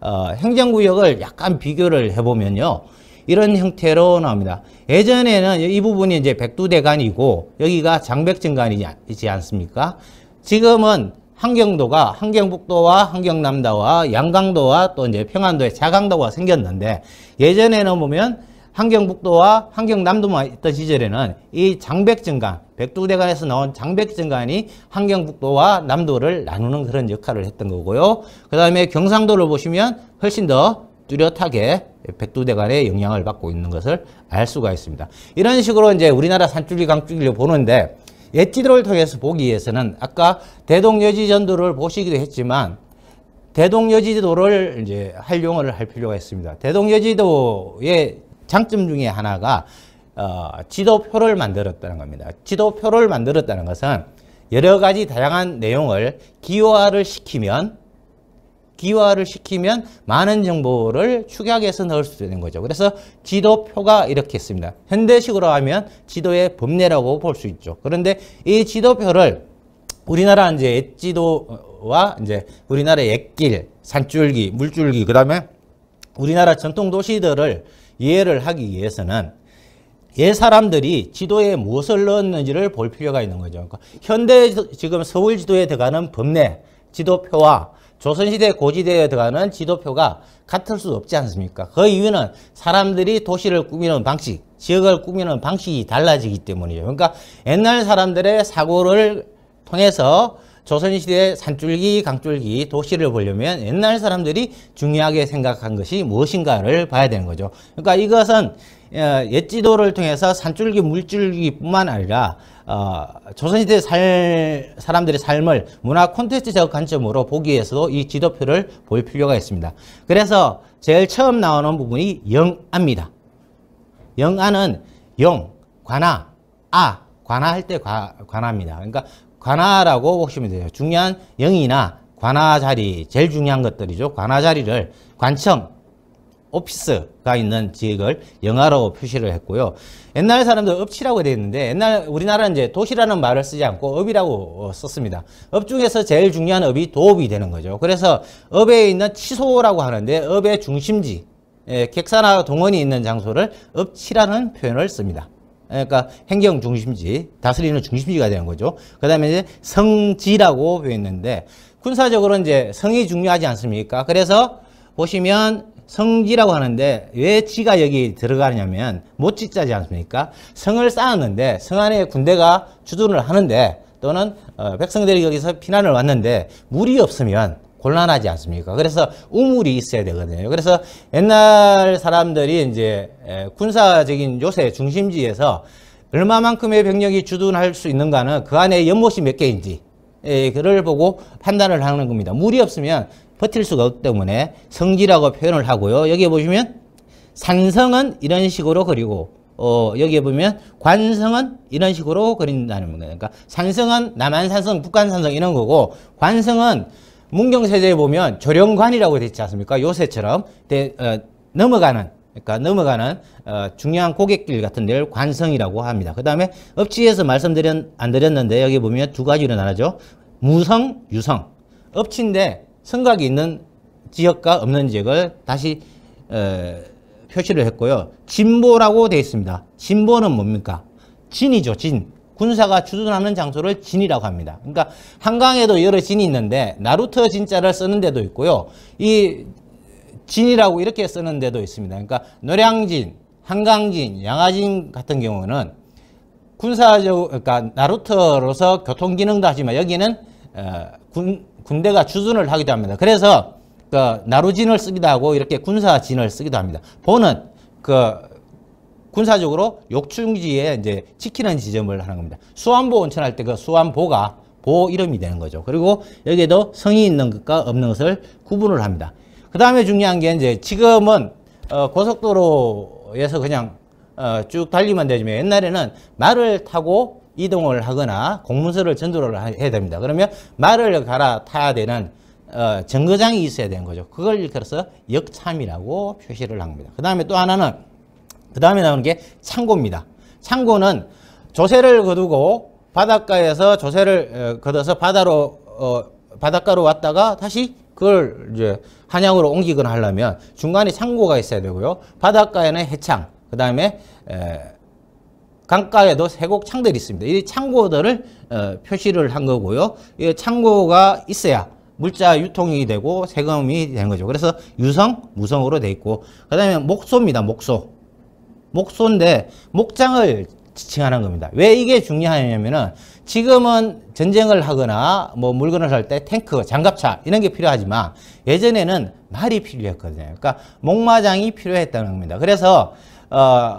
어, 행정구역을 약간 비교를 해보면요. 이런 형태로 나옵니다. 예전에는 이 부분이 이제 백두대간이고 여기가 장백증간이지 않습니까? 지금은 한경도가 한경북도와 한경남도와 양강도와 또 이제 평안도에 자강도가 생겼는데 예전에는 보면 한경북도와 한경남도만 있던 시절에는 이 장백증간, 백두대간에서 나온 장백증간이 한경북도와 남도를 나누는 그런 역할을 했던 거고요. 그 다음에 경상도를 보시면 훨씬 더 뚜렷하게 백두대간의 영향을 받고 있는 것을 알 수가 있습니다. 이런 식으로 이제 우리나라 산줄기 강줄기를 보는데 옛지도를 통해서 보기 위해서는 아까 대동여지전도를 보시기도 했지만 대동여지도를 이제 활용을 할 필요가 있습니다. 대동여지도의 장점 중에 하나가 어, 지도표를 만들었다는 겁니다. 지도표를 만들었다는 것은 여러 가지 다양한 내용을 기호화를 시키면 기화를 시키면 많은 정보를 축약해서 넣을 수 있는 거죠. 그래서 지도표가 이렇게 있습니다. 현대식으로 하면 지도의 범례라고 볼 수 있죠. 그런데 이 지도표를 우리나라 이제 지도와 이제 우리나라의 엣길, 산줄기, 물줄기, 그 다음에 우리나라 전통 도시들을 이해를 하기 위해서는 옛 예 사람들이 지도에 무엇을 넣었는지를 볼 필요가 있는 거죠. 그러니까 현대 지금 서울 지도에 들어가는 범례 지도표와 조선시대 고지대에 들어가는 지도표가 같을 수 없지 않습니까? 그 이유는 사람들이 도시를 꾸미는 방식, 지역을 꾸미는 방식이 달라지기 때문이에요. 그러니까 옛날 사람들의 사고를 통해서 조선시대 산줄기, 강줄기, 도시를 보려면 옛날 사람들이 중요하게 생각한 것이 무엇인가를 봐야 되는 거죠. 그러니까 이것은 어, 옛 지도를 통해서 산줄기, 물줄기뿐만 아니라 어, 조선시대에 살 사람들의 삶을 문화 콘텐츠적 관점으로 보기 위해서도 이 지도표를 볼 필요가 있습니다. 그래서 제일 처음 나오는 부분이 영아입니다. 영아는 영, 관아, 아, 관아할 때 관아입니다. 그러니까 관아라고 보시면 돼요. 중요한 영이나 관아 자리, 제일 중요한 것들이죠. 관아 자리를 관청, 오피스가 있는 지역을 영하로 표시를 했고요. 옛날 사람들 업치라고 되어 있는데 옛날 우리나라는 이제 도시라는 말을 쓰지 않고 업이라고 어, 썼습니다. 업 중에서 제일 중요한 업이 도읍이 되는 거죠. 그래서 업에 있는 치소라고 하는데 업의 중심지, 예, 객사나 동원이 있는 장소를 업치라는 표현을 씁니다. 예, 그러니까 행정 중심지, 다스리는 중심지가 되는 거죠. 그 다음에 이제 성지라고 되어 있는데 군사적으로 이제 성이 중요하지 않습니까? 그래서 보시면 성지라고 하는데 왜 지가 여기 들어가냐면 못짓자지 않습니까? 성을 쌓았는데 성 안에 군대가 주둔을 하는데 또는 어, 백성들이 여기서 피난을 왔는데 물이 없으면 곤란하지 않습니까? 그래서 우물이 있어야 되거든요. 그래서 옛날 사람들이 이제 군사적인 요새 중심지에서 얼마만큼의 병력이 주둔할 수 있는가는 그 안에 연못이 몇 개인지 예, 그를 보고 판단을 하는 겁니다. 물이 없으면 버틸 수가 없기 때문에 성지라고 표현을 하고요. 여기에 보시면 산성은 이런 식으로 그리고 어, 여기에 보면 관성은 이런 식으로 그린다는 겁니다. 그러니까 산성은 남한산성, 북한산성 이런 거고 관성은 문경세제에 보면 조령관이라고 되어 있지 않습니까? 요새처럼 대, 네, 어, 넘어가는 그러니까 넘어가는 어, 중요한 고객길 같은 데를 관성이라고 합니다. 그 다음에 업치에서 말씀드렸 안 드렸는데 여기 보면 두 가지로 나눠죠. 무성, 유성. 업치인데 성곽이 있는 지역과 없는 지역을 다시 어, 표시를 했고요. 진보라고 되어 있습니다. 진보는 뭡니까? 진이죠, 진. 군사가 주둔하는 장소를 진이라고 합니다. 그러니까 한강에도 여러 진이 있는데 나루터 진자를 쓰는 데도 있고요. 이 진이라고 이렇게 쓰는 데도 있습니다. 그러니까 노량진, 한강진, 양아진 같은 경우는 군사적 그러니까 나루터로서 교통 기능도 하지만 여기는 어, 군 군대가 주둔을 하기도 합니다. 그래서 그 나루진을 쓰기도 하고 이렇게 군사진을 쓰기도 합니다. 보는 그 군사적으로 욕충지에 이제 지키는 지점을 하는 겁니다. 수안보 온천할 때 그 수안보가 보 이름이 되는 거죠. 그리고 여기에도 성이 있는 것과 없는 것을 구분을 합니다. 그 다음에 중요한 게 이제 지금은 어 고속도로에서 그냥 어쭉 달리면 되지만 옛날에는 말을 타고 이동을 하거나 공문서를 전도를 해야 됩니다. 그러면 말을 갈아타야 되는 어, 정거장이 있어야 되는 거죠. 그걸 일컬어서 역참이라고 표시를 합니다. 그 다음에 또 하나는 그 다음에 나오는 게 창고입니다. 창고는 조세를 거두고 바닷가에서 조세를 어, 거둬서 바다로 어, 바닷가로 왔다가 다시 그걸 이제 한양으로 옮기거나 하려면 중간에 창고가 있어야 되고요. 바닷가에는 해창, 그 다음에 강가에도 세곡 창들이 있습니다. 이 창고들을 어, 표시를 한 거고요. 이 창고가 있어야 물자 유통이 되고 세금이 되는 거죠. 그래서 유성, 무성으로 돼 있고 그 다음에 목소입니다. 목소. 목소인데 목장을 지칭하는 겁니다. 왜 이게 중요하냐면은 지금은 전쟁을 하거나 뭐 물건을 살 때 탱크, 장갑차 이런 게 필요하지만 예전에는 말이 필요했거든요. 그러니까 목마장이 필요했다는 겁니다. 그래서 어,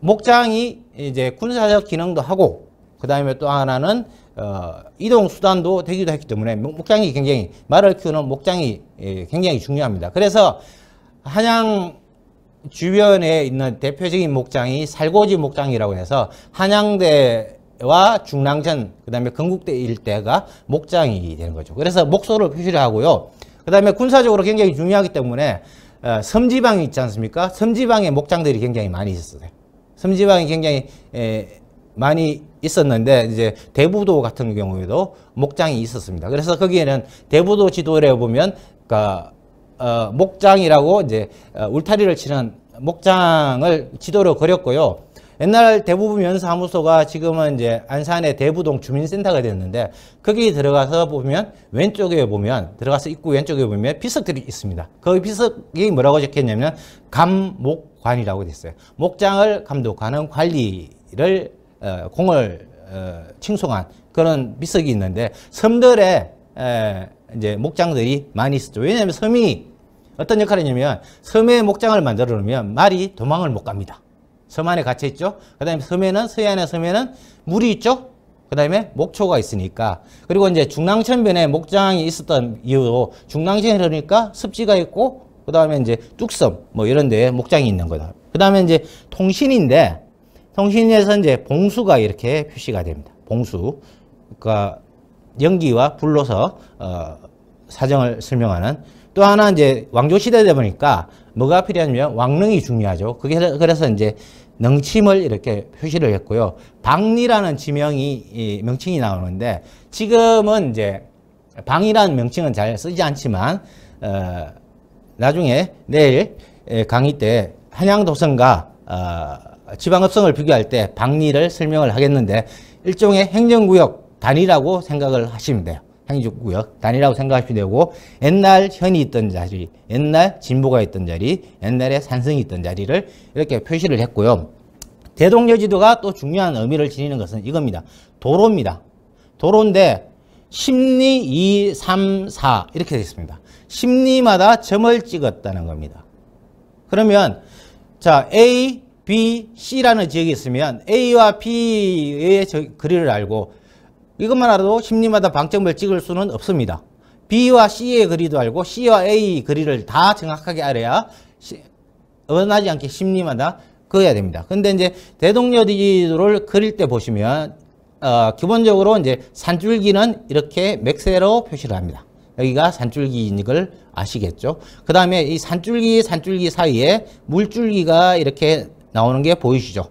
목장이 이제 군사적 기능도 하고 그 다음에 또 하나는 어, 이동 수단도 되기도 했기 때문에 목장이 굉장히 말을 키우는 목장이 예, 굉장히 중요합니다. 그래서 한양 주변에 있는 대표적인 목장이 살고지 목장이라고 해서 한양대와 중랑천 그다음에 건국대 일대가 목장이 되는 거죠. 그래서 목소를 표시를 하고요. 그다음에 군사적으로 굉장히 중요하기 때문에 어, 섬지방이 있지 않습니까? 섬지방에 목장들이 굉장히 많이 있었어요. 섬지방이 굉장히 에, 많이 있었는데 이제 대부도 같은 경우에도 목장이 있었습니다. 그래서 거기에는 대부도 지도를 보면 그러니까 어, 목장이라고 이제 어, 울타리를 치는 목장을 지도로 그렸고요. 옛날 대부분 면사무소가 지금은 이제 안산의 대부동 주민센터가 됐는데 거기 들어가서 보면 왼쪽에 보면 들어가서 입구 왼쪽에 보면 비석들이 있습니다. 그 비석이 뭐라고 적혀있냐면 감목관이라고 돼있어요 목장을 감독하는 관리를 어, 공을 어, 칭송한 그런 비석이 있는데 섬들에 에, 이제 목장들이 많이 있었죠. 왜냐하면 섬이 어떤 역할이냐면 섬에 목장을 만들어 놓으면 말이 도망을 못 갑니다. 섬 안에 갇혀 있죠. 그다음에 섬에는 서해안의 섬에는 물이 있죠. 그다음에 목초가 있으니까 그리고 이제 중랑천변에 목장이 있었던 이유로 중랑천이 그러니까 습지가 있고 그다음에 이제 뚝섬 뭐 이런 데에 목장이 있는 거다. 그다음에 이제 통신인데 통신에서 이제 봉수가 이렇게 표시가 됩니다. 봉수 그러니까 연기와 불로서 어, 사정을 설명하는 또 하나 이제 왕조 시대다 보니까 뭐가 필요하냐면 왕릉이 중요하죠. 그게 그래서 이제 능침을 이렇게 표시를 했고요. 방리라는 지명이 명칭이 나오는데 지금은 이제 방이라는 명칭은 잘 쓰지 않지만 어, 나중에 내일 예, 강의 때 한양도성과 어, 지방읍성을 비교할 때 방리를 설명을 하겠는데 일종의 행정구역 단위라고 생각을 하시면 돼요. 상주구역 단위라고 생각하시면 되고 옛날 현이 있던 자리, 옛날 진보가 있던 자리, 옛날에 산성이 있던 자리를 이렇게 표시를 했고요. 대동여지도가 또 중요한 의미를 지니는 것은 이겁니다. 도로입니다. 도로인데 심리 2, 3, 4 이렇게 되어 있습니다. 심리마다 점을 찍었다는 겁니다. 그러면 자 A, B, C라는 지역이 있으면 A와 B의 거리를 알고 이것만 알아도 심리마다 방점을 찍을 수는 없습니다. B와 C의 거리도 알고 C와 A 의 거리를 다 정확하게 알아야 어긋나지 않게 심리마다 그어야 됩니다. 근데 이제 대동력 지도를 그릴 때 보시면 어, 기본적으로 이제 산줄기는 이렇게 맥세로 표시를 합니다. 여기가 산줄기인 걸 아시겠죠? 그 다음에 이 산줄기, 산줄기 사이에 물줄기가 이렇게 나오는 게 보이시죠?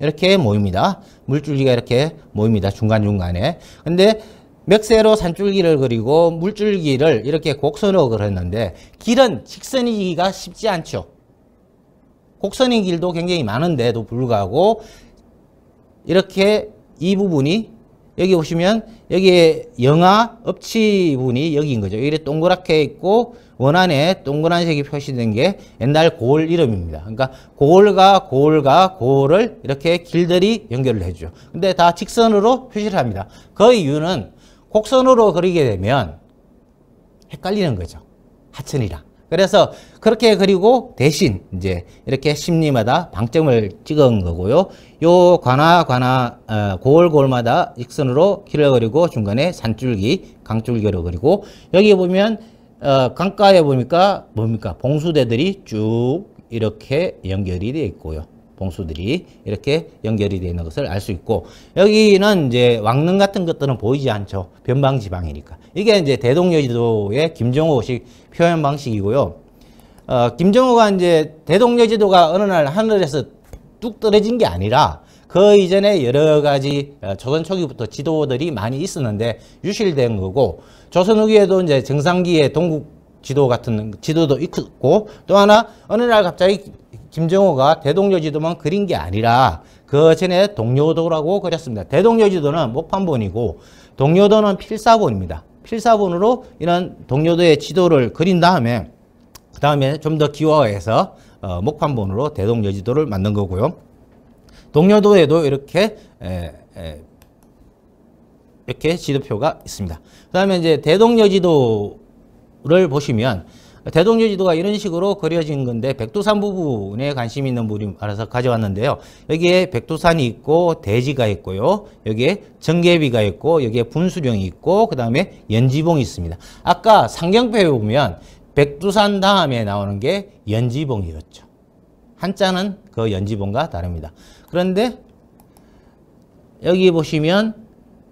이렇게 모입니다. 물줄기가 이렇게 모입니다. 중간중간에. 근데 맥세로 산줄기를 그리고 물줄기를 이렇게 곡선으로 그렸는데 길은 직선이기가 쉽지 않죠. 곡선인 길도 굉장히 많은데도 불구하고 이렇게 이 부분이 여기 보시면 여기에 영하 업치분이 여기인 거죠. 이래 동그랗게 있고 원안에 동그란색이 표시된 게 옛날 고을 이름입니다. 그러니까 고을과 고을과 고을을 이렇게 길들이 연결을 해주죠. 근데 다 직선으로 표시를 합니다. 그 이유는 곡선으로 그리게 되면 헷갈리는 거죠. 하천이랑. 그래서 그렇게 그리고 대신 이제 이렇게 심리마다 방점을 찍은 거고요. 요 관화 관화 어, 고월 고마다 직선으로 길을 그리고 중간에 산줄기 강줄기로 그리고 여기 보면 어, 강가에 보니까 뭡니까 봉수대들이 쭉 이렇게 연결이 되어 있고요. 봉수들이 이렇게 연결이 되어 있는 것을 알 수 있고 여기는 이제 왕릉 같은 것들은 보이지 않죠. 변방지방이니까. 이게 이제 대동여지도의 김정호식 표현 방식이고요. 어, 김정호가 이제 대동여지도가 어느 날 하늘에서 뚝 떨어진 게 아니라 그 이전에 여러 가지 어, 조선 초기부터 지도들이 많이 있었는데 유실된 거고 조선 후기에도 이제 정상기의 동국 지도 같은 지도도 있고 또 하나 어느 날 갑자기 김정호가 대동여 지도만 그린 게 아니라 그 전에 동료도라고 그렸습니다. 대동여 지도는 목판본이고 동료도는 필사본입니다. 필사본으로 이런 동료도의 지도를 그린 다음에 그 다음에 좀 더 기화해서 어, 목판본으로 대동여 지도를 만든 거고요. 동료도에도 이렇게 에, 에, 이렇게 지도표가 있습니다. 그 다음에 이제 대동여 지도를 보시면 대동료 지도가 이런 식으로 그려진 건데 백두산 부분에 관심 있는 분이 알아서 가져왔는데요. 여기에 백두산이 있고 대지가 있고요. 여기에 정계비가 있고 여기에 분수령이 있고 그 다음에 연지봉이 있습니다. 아까 상경표에 보면 백두산 다음에 나오는 게 연지봉이었죠. 한자는 그 연지봉과 다릅니다. 그런데 여기 보시면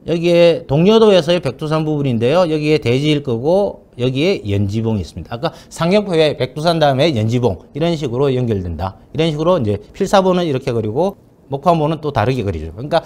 여기에 동료도에서의 백두산 부분인데요. 여기에 대지일 거고 여기에 연지봉이 있습니다. 아까 상경포에 백두산 다음에 연지봉 이런 식으로 연결된다. 이런 식으로 이제 필사본은 이렇게 그리고 목화본은또 다르게 그리죠. 그러니까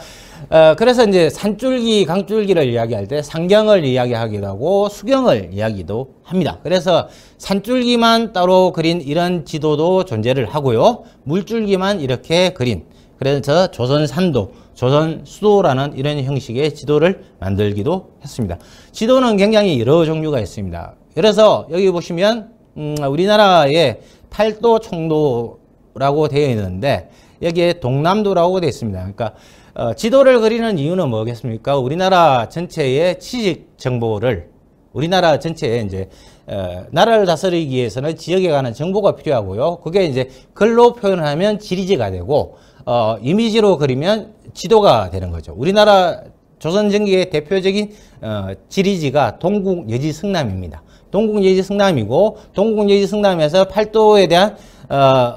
어, 그래서 이제 산줄기, 강줄기를 이야기할 때 상경을 이야기하기도 하고 수경을 이야기도 합니다. 그래서 산줄기만 따로 그린 이런 지도도 존재를 하고요. 물줄기만 이렇게 그린 그래서 조선 산도, 조선 수도라는 이런 형식의 지도를 만들기도 했습니다. 지도는 굉장히 여러 종류가 있습니다. 그래서 여기 보시면 음, 우리나라의 팔도 총도라고 되어 있는데 여기에 동남도라고 되어 있습니다. 그러니까 어, 지도를 그리는 이유는 뭐겠습니까? 우리나라 전체의 지식 정보를 우리나라 전체에 이제 어, 나라를 다스리기 위해서는 지역에 관한 정보가 필요하고요. 그게 이제 글로 표현하면 지리지가 되고 어, 이미지로 그리면 지도가 되는 거죠. 우리나라 조선전기의 대표적인 어, 지리지가 동국예지 승남입니다. 동국예지 승남이고 동국예지 승남에서 팔도에 대한 어,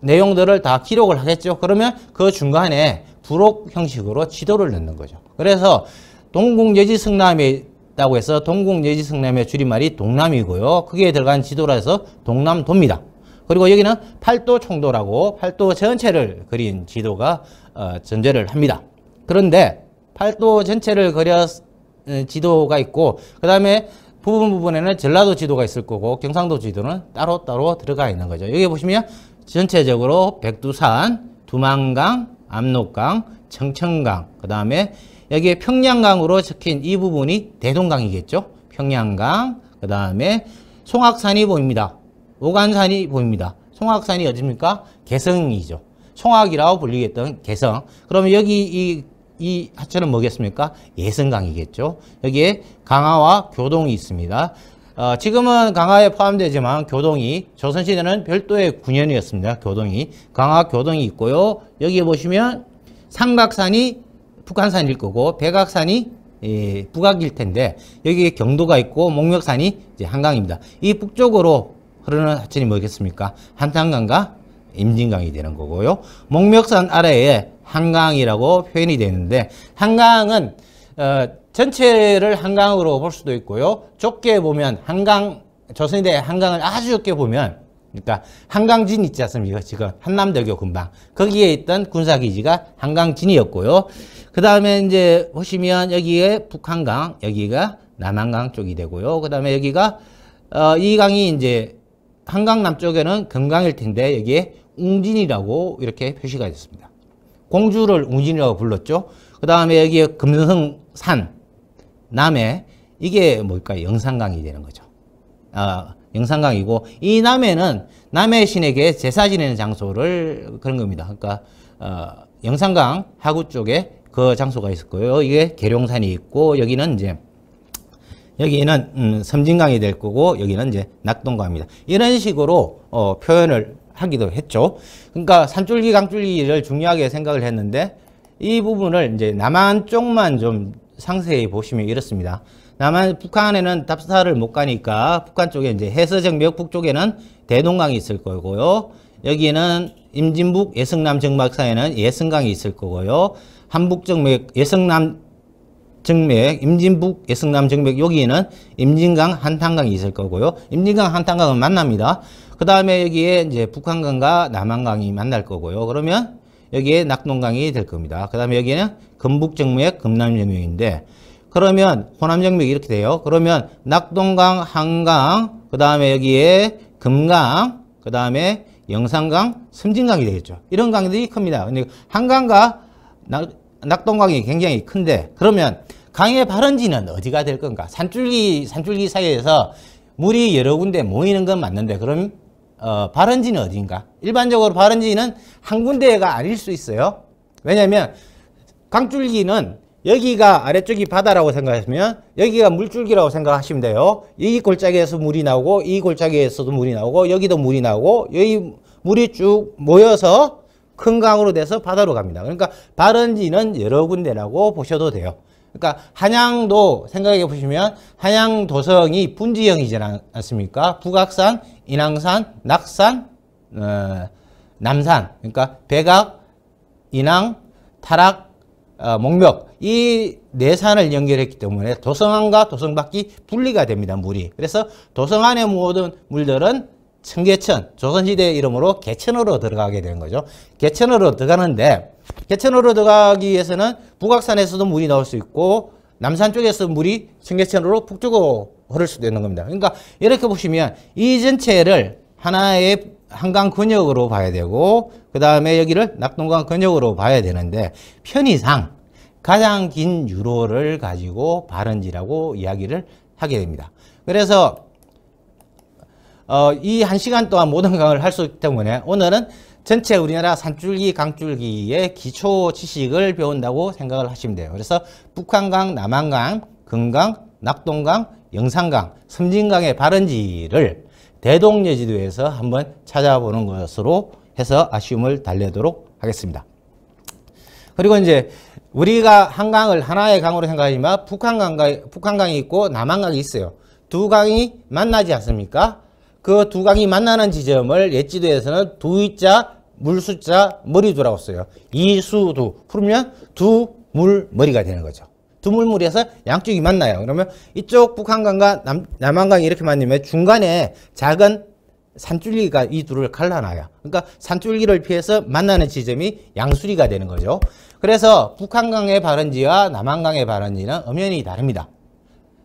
내용들을 다 기록을 하겠죠. 그러면 그 중간에 부록 형식으로 지도를 넣는 거죠. 그래서 동국예지 승남이 라고 해서 동국예지 승남의 줄임말이 동남이고요. 거기에 들어간 지도라서 해 동남도입니다. 그리고 여기는 팔도 총도라고 팔도 전체를 그린 지도가 어, 전제를 합니다. 그런데 팔도 전체를 그려 어, 지도가 있고 그 다음에 부분 부분에는 전라도 지도가 있을 거고 경상도 지도는 따로따로 들어가 있는 거죠. 여기 보시면 전체적으로 백두산, 두만강, 압록강, 청천강 그 다음에 여기에 평양강으로 적힌 이 부분이 대동강이겠죠. 평양강 그 다음에 송악산이 보입니다. 오간산이 보입니다. 송악산이 어딥니까? 개성이죠. 송악이라고 불리겠던 개성. 그러면 여기 이, 이 하천은 뭐겠습니까? 예성강이겠죠. 여기에 강화와 교동이 있습니다. 어, 지금은 강화에 포함되지만 교동이 조선시대는 별도의 군현이었습니다. 교동이. 강화 교동이 있고요. 여기에 보시면 삼각산이 북한산일 거고 백악산이 예, 북악일 텐데 여기에 경도가 있고 목력산이 이제 한강입니다. 이 북쪽으로 흐르는 하천이 뭐겠습니까? 한탄강과 임진강이 되는 거고요. 목멱산 아래에 한강이라고 표현이 되는데 한강은 어, 전체를 한강으로 볼 수도 있고요. 좁게 보면 한강 조선시대 한강을 아주 좁게 보면 그러니까 한강진 있지 않습니까? 지금 한남대교 근방 거기에 있던 군사기지가 한강진이었고요. 그 다음에 이제 보시면 여기에 북한강 여기가 남한강 쪽이 되고요. 그 다음에 여기가 어, 이 강이 이제 한강 남쪽에는 금강일 텐데 여기에 웅진이라고 이렇게 표시가 됐습니다 공주를 웅진이라고 불렀죠. 그 다음에 여기에 금성산 남해 이게 뭘까요? 영산강이 되는 거죠. 아, 영산강이고 이 남해는 남해 신에게 제사 지내는 장소를 그런 겁니다. 그러니까 어, 영산강 하구 쪽에 그 장소가 있었고요. 이게 계룡산이 있고 여기는 이제 여기는 음, 섬진강이 될 거고 여기는 이제 낙동강입니다. 이런 식으로 어, 표현을 하기도 했죠. 그러니까 산줄기 강줄기를 중요하게 생각을 했는데 이 부분을 이제 남한 쪽만 좀 상세히 보시면 이렇습니다. 남한 북한에는 답사를 못 가니까 북한 쪽에 이제 해서정 멱북 쪽에는 대동강이 있을 거고요. 여기는 임진북 예성남 정박사에는 예성강이 있을 거고요. 한북 정맥 예성남 정맥, 임진북, 예성남 정맥 여기에는 임진강, 한탄강이 있을 거고요. 임진강, 한탄강은 만납니다. 그 다음에 여기에 이제 북한강과 남한강이 만날 거고요. 그러면 여기에 낙동강이 될 겁니다. 그 다음에 여기는 금북정맥, 금남정맥인데 그러면 호남정맥이 렇게 돼요. 그러면 낙동강, 한강, 그 다음에 여기에 금강, 그 다음에 영산강, 섬진강이 되겠죠. 이런 강들이 큽니다. 근데 한강과 낙, 낙동강이 굉장히 큰데 그러면 강의 발원지는 어디가 될 건가? 산줄기, 산줄기 사이에서 물이 여러 군데 모이는 건 맞는데 그럼 어, 발원지는 어디인가? 일반적으로 발원지는 한 군데가 아닐 수 있어요. 왜냐면 강줄기는 여기가 아래쪽이 바다라고 생각하시면 여기가 물줄기라고 생각하시면 돼요. 이 골짜기에서 물이 나오고 이 골짜기에서도 물이 나오고 여기도 물이 나오고 여기 물이 쭉 모여서 큰 강으로 돼서 바다로 갑니다. 그러니까 발원지는 여러 군데라고 보셔도 돼요. 그러니까 한양도 생각해 보시면 한양도성이 분지형이지 않습니까? 북악산, 인왕산, 낙산, 어, 남산 그러니까 백악, 인왕, 타락, 어, 목멱이 네 산을 연결했기 때문에 도성안과 도성밖이 분리가 됩니다 물이 그래서 도성안의 모든 물들은 청계천 조선시대 이름으로 개천으로 들어가게 되는 거죠 개천으로 들어가는데 개천으로 들어가기 위해서는 북악산에서도 물이 나올 수 있고 남산 쪽에서 물이 청계천으로 북쪽으로 흐를 수도 있는 겁니다. 그러니까 이렇게 보시면 이 전체를 하나의 한강 근역으로 봐야 되고 그 다음에 여기를 낙동강 근역으로 봐야 되는데 편의상 가장 긴 유로를 가지고 바른지라고 이야기를 하게 됩니다. 그래서 어, 이 한 시간 동안 모든 강을 할 수 있기 때문에 오늘은 전체 우리나라 산줄기, 강줄기의 기초 지식을 배운다고 생각을 하시면 돼요. 그래서 북한강, 남한강, 금강, 낙동강, 영산강, 섬진강의 발원지를 대동여지도에서 한번 찾아보는 것으로 해서 아쉬움을 달래도록 하겠습니다. 그리고 이제 우리가 한강을 하나의 강으로 생각하지만 북한강과 북한강이 있고 남한강이 있어요. 두 강이 만나지 않습니까? 그 두 강이 만나는 지점을 옛지도에서는 두이자 물 숫자 머리두라고 써요. 이수두 풀면 두 물 머리가 되는 거죠. 두 물물이어서 양쪽이 만나요. 그러면 이쪽 북한강과 남, 남한강이 이렇게 만나면 중간에 작은 산줄기가 이 둘을 갈라놔요. 그러니까 산줄기를 피해서 만나는 지점이 양수리가 되는 거죠. 그래서 북한강의 발원지와 남한강의 발원지는 엄연히 다릅니다.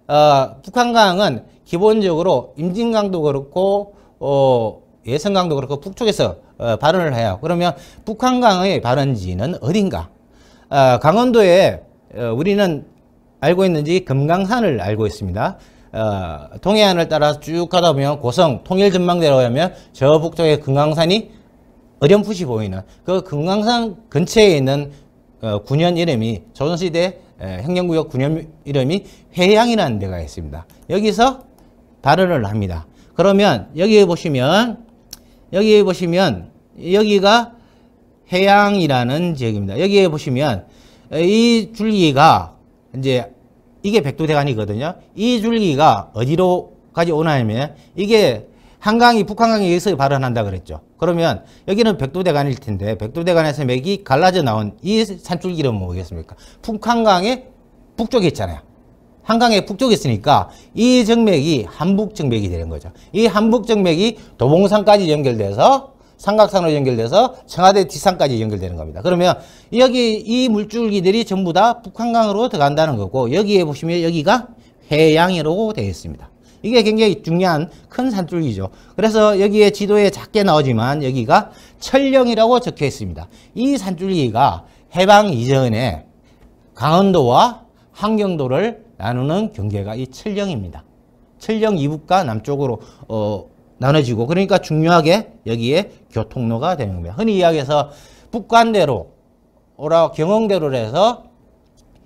어, 북한강은 기본적으로 임진강도 그렇고 어, 예성강도 그렇고 북쪽에서 어, 발언을 해요. 그러면 북한강의 발원지는 어딘가? 어, 강원도에 어, 우리는 알고 있는지 금강산을 알고 있습니다. 어, 동해안을 따라 서쭉 가다 보면 고성 통일전망대로 가면 저 북쪽에 금강산이 어렴풋이 보이는 그 금강산 근처에 있는 어, 군현 이름이 조선시대 횡령구역 군현 이름이 해양이라는 데가 있습니다. 여기서 발언을 합니다. 그러면 여기 보시면 여기 보시면 여기가 해양이라는 지역입니다. 여기에 보시면 이 줄기가 이제 이게 백두대간이거든요. 이 줄기가 어디로까지 오나하면 이게 한강이 북한강에 의해서 발현한다 그랬죠. 그러면 여기는 백두대간일 텐데 백두대간에서 맥이 갈라져 나온 이 산줄기 이 뭐겠습니까? 북한강의 북쪽에 있잖아요. 한강의 북쪽에 있으니까 이 정맥이 한북정맥이 되는 거죠. 이 한북정맥이 도봉산까지 연결돼서 삼각산으로 연결돼서 청와대 뒷산까지 연결되는 겁니다. 그러면 여기 이 물줄기들이 전부 다 북한강으로 들어간다는 거고 여기에 보시면 여기가 해양이라고 되어 있습니다. 이게 굉장히 중요한 큰 산줄기죠. 그래서 여기에 지도에 작게 나오지만 여기가 철령이라고 적혀 있습니다. 이 산줄기가 해방 이전에 강원도와 한경도를 나누는 경계가 이 철령입니다. 철령 이북과 남쪽으로 어, 나눠지고 그러니까 중요하게 여기에 교통로가 되는 겁니다. 흔히 이야기해서 북관대로 오라 경흥대로를 해서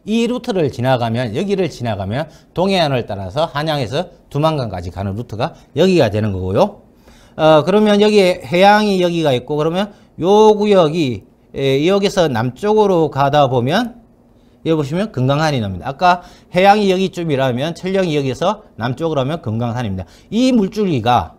이 루트를 지나가면 여기를 지나가면 동해안을 따라서 한양에서 두만강까지 가는 루트가 여기가 되는 거고요. 어, 그러면 여기에 해양이 여기가 있고 그러면 요 구역이 에, 여기서 남쪽으로 가다 보면 여기 보시면 금강산이 나옵니다. 아까 해양이 여기쯤이라면 철령이 여기서 남쪽으로 하면 금강산입니다. 이 물줄기가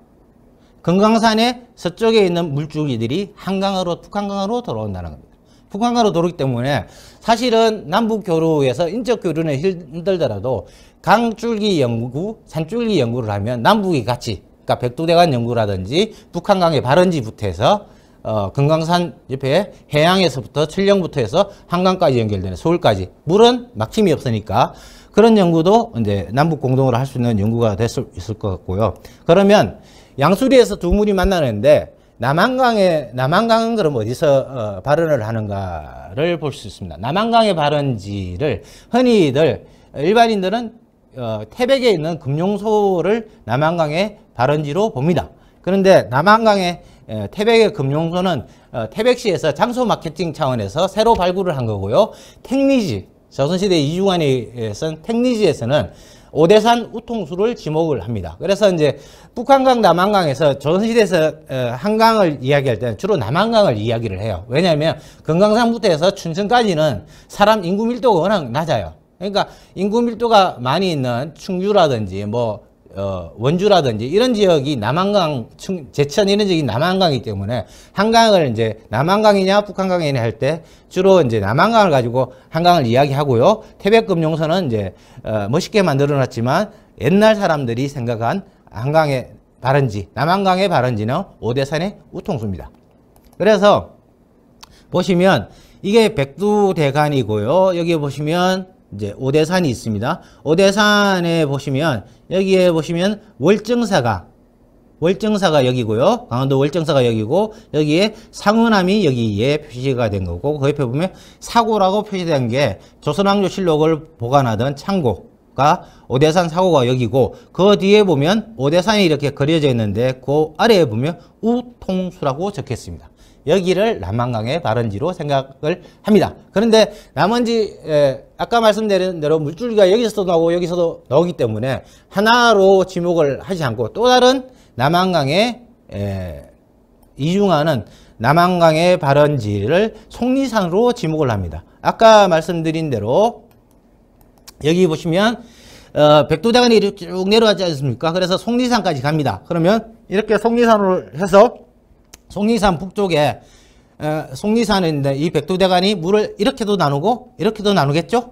금강산의 서쪽에 있는 물줄기들이 한강으로 북한강으로 돌아온다는 겁니다. 북한강으로 돌기 때문에 사실은 남북 교류에서 인적 교류는 힘들더라도 강줄기 연구, 산줄기 연구를 하면 남북이 같이 그러니까 백두대간 연구라든지 북한강의 발원지부터 해서 어, 금강산 옆에 해양에서부터 칠령부터 해서 한강까지 연결되는 서울까지 물은 막힘이 없으니까 그런 연구도 이제 남북 공동으로 할 수 있는 연구가 될 수 있을 것 같고요. 그러면 양수리에서 두 물이 만나는데 남한강에 남한강은 그럼 어디서 어, 발언을 하는가를 볼 수 있습니다. 남한강의 발언지를 흔히들 일반인들은 어, 태백에 있는 금용소를 남한강의 발원지로 봅니다. 그런데 남한강의 에, 태백의 금용소는 어, 태백시에서 장소 마케팅 차원에서 새로 발굴을 한 거고요. 택리지, 조선시대 이중환이 쓴 택리지에서는 오대산 우통수를 지목을 합니다. 그래서 이제 북한강, 남한강에서 조선시대에서 어, 한강을 이야기할 때는 주로 남한강을 이야기를 해요. 왜냐하면 금강산부터 해서 춘천까지는 사람 인구 밀도가 워낙 낮아요. 그러니까 인구 밀도가 많이 있는 충주라든지 뭐 어, 원주라든지 이런 지역이 남한강, 충, 제천 이런 지역이 남한강이기 때문에 한강을 이제 남한강이냐 북한강이냐 할 때 주로 이제 남한강을 가지고 한강을 이야기하고요. 태백금 용선은 이제 어, 멋있게 만들어 놨지만 옛날 사람들이 생각한 한강의 발원지, 남한강의 발원지는 오대산의 우통수입니다. 그래서 보시면 이게 백두대간이고요. 여기 보시면 이제 오대산이 있습니다. 오대산에 보시면 여기에 보시면 월증사가월증사가 여기고요. 강원도 월증사가 여기고 여기에 상은함이 여기에 표시가 된 거고 그 옆에 보면 사고라고 표시된 게 조선왕조실록을 보관하던 창고가 오대산 사고가 여기고 그 뒤에 보면 오대산이 이렇게 그려져 있는데 그 아래에 보면 우통수라고 적혀 있습니다. 여기를 남한강의 발원지로 생각을 합니다. 그런데 남한지 아까 말씀드린 대로 물줄기가 여기서도 나오고 여기서도 나오기 때문에 하나로 지목을 하지 않고 또 다른 남한강의 에, 예, 이중하는 남한강의 발원지를 속리산으로 지목을 합니다. 아까 말씀드린 대로 여기 보시면 어, 백두대간이 쭉 내려왔지 않습니까? 그래서 속리산까지 갑니다. 그러면 이렇게 속리산으로 해서 속리산 북쪽에 송리산사는이 백두대간이 물을 이렇게도 나누고 이렇게도 나누겠죠?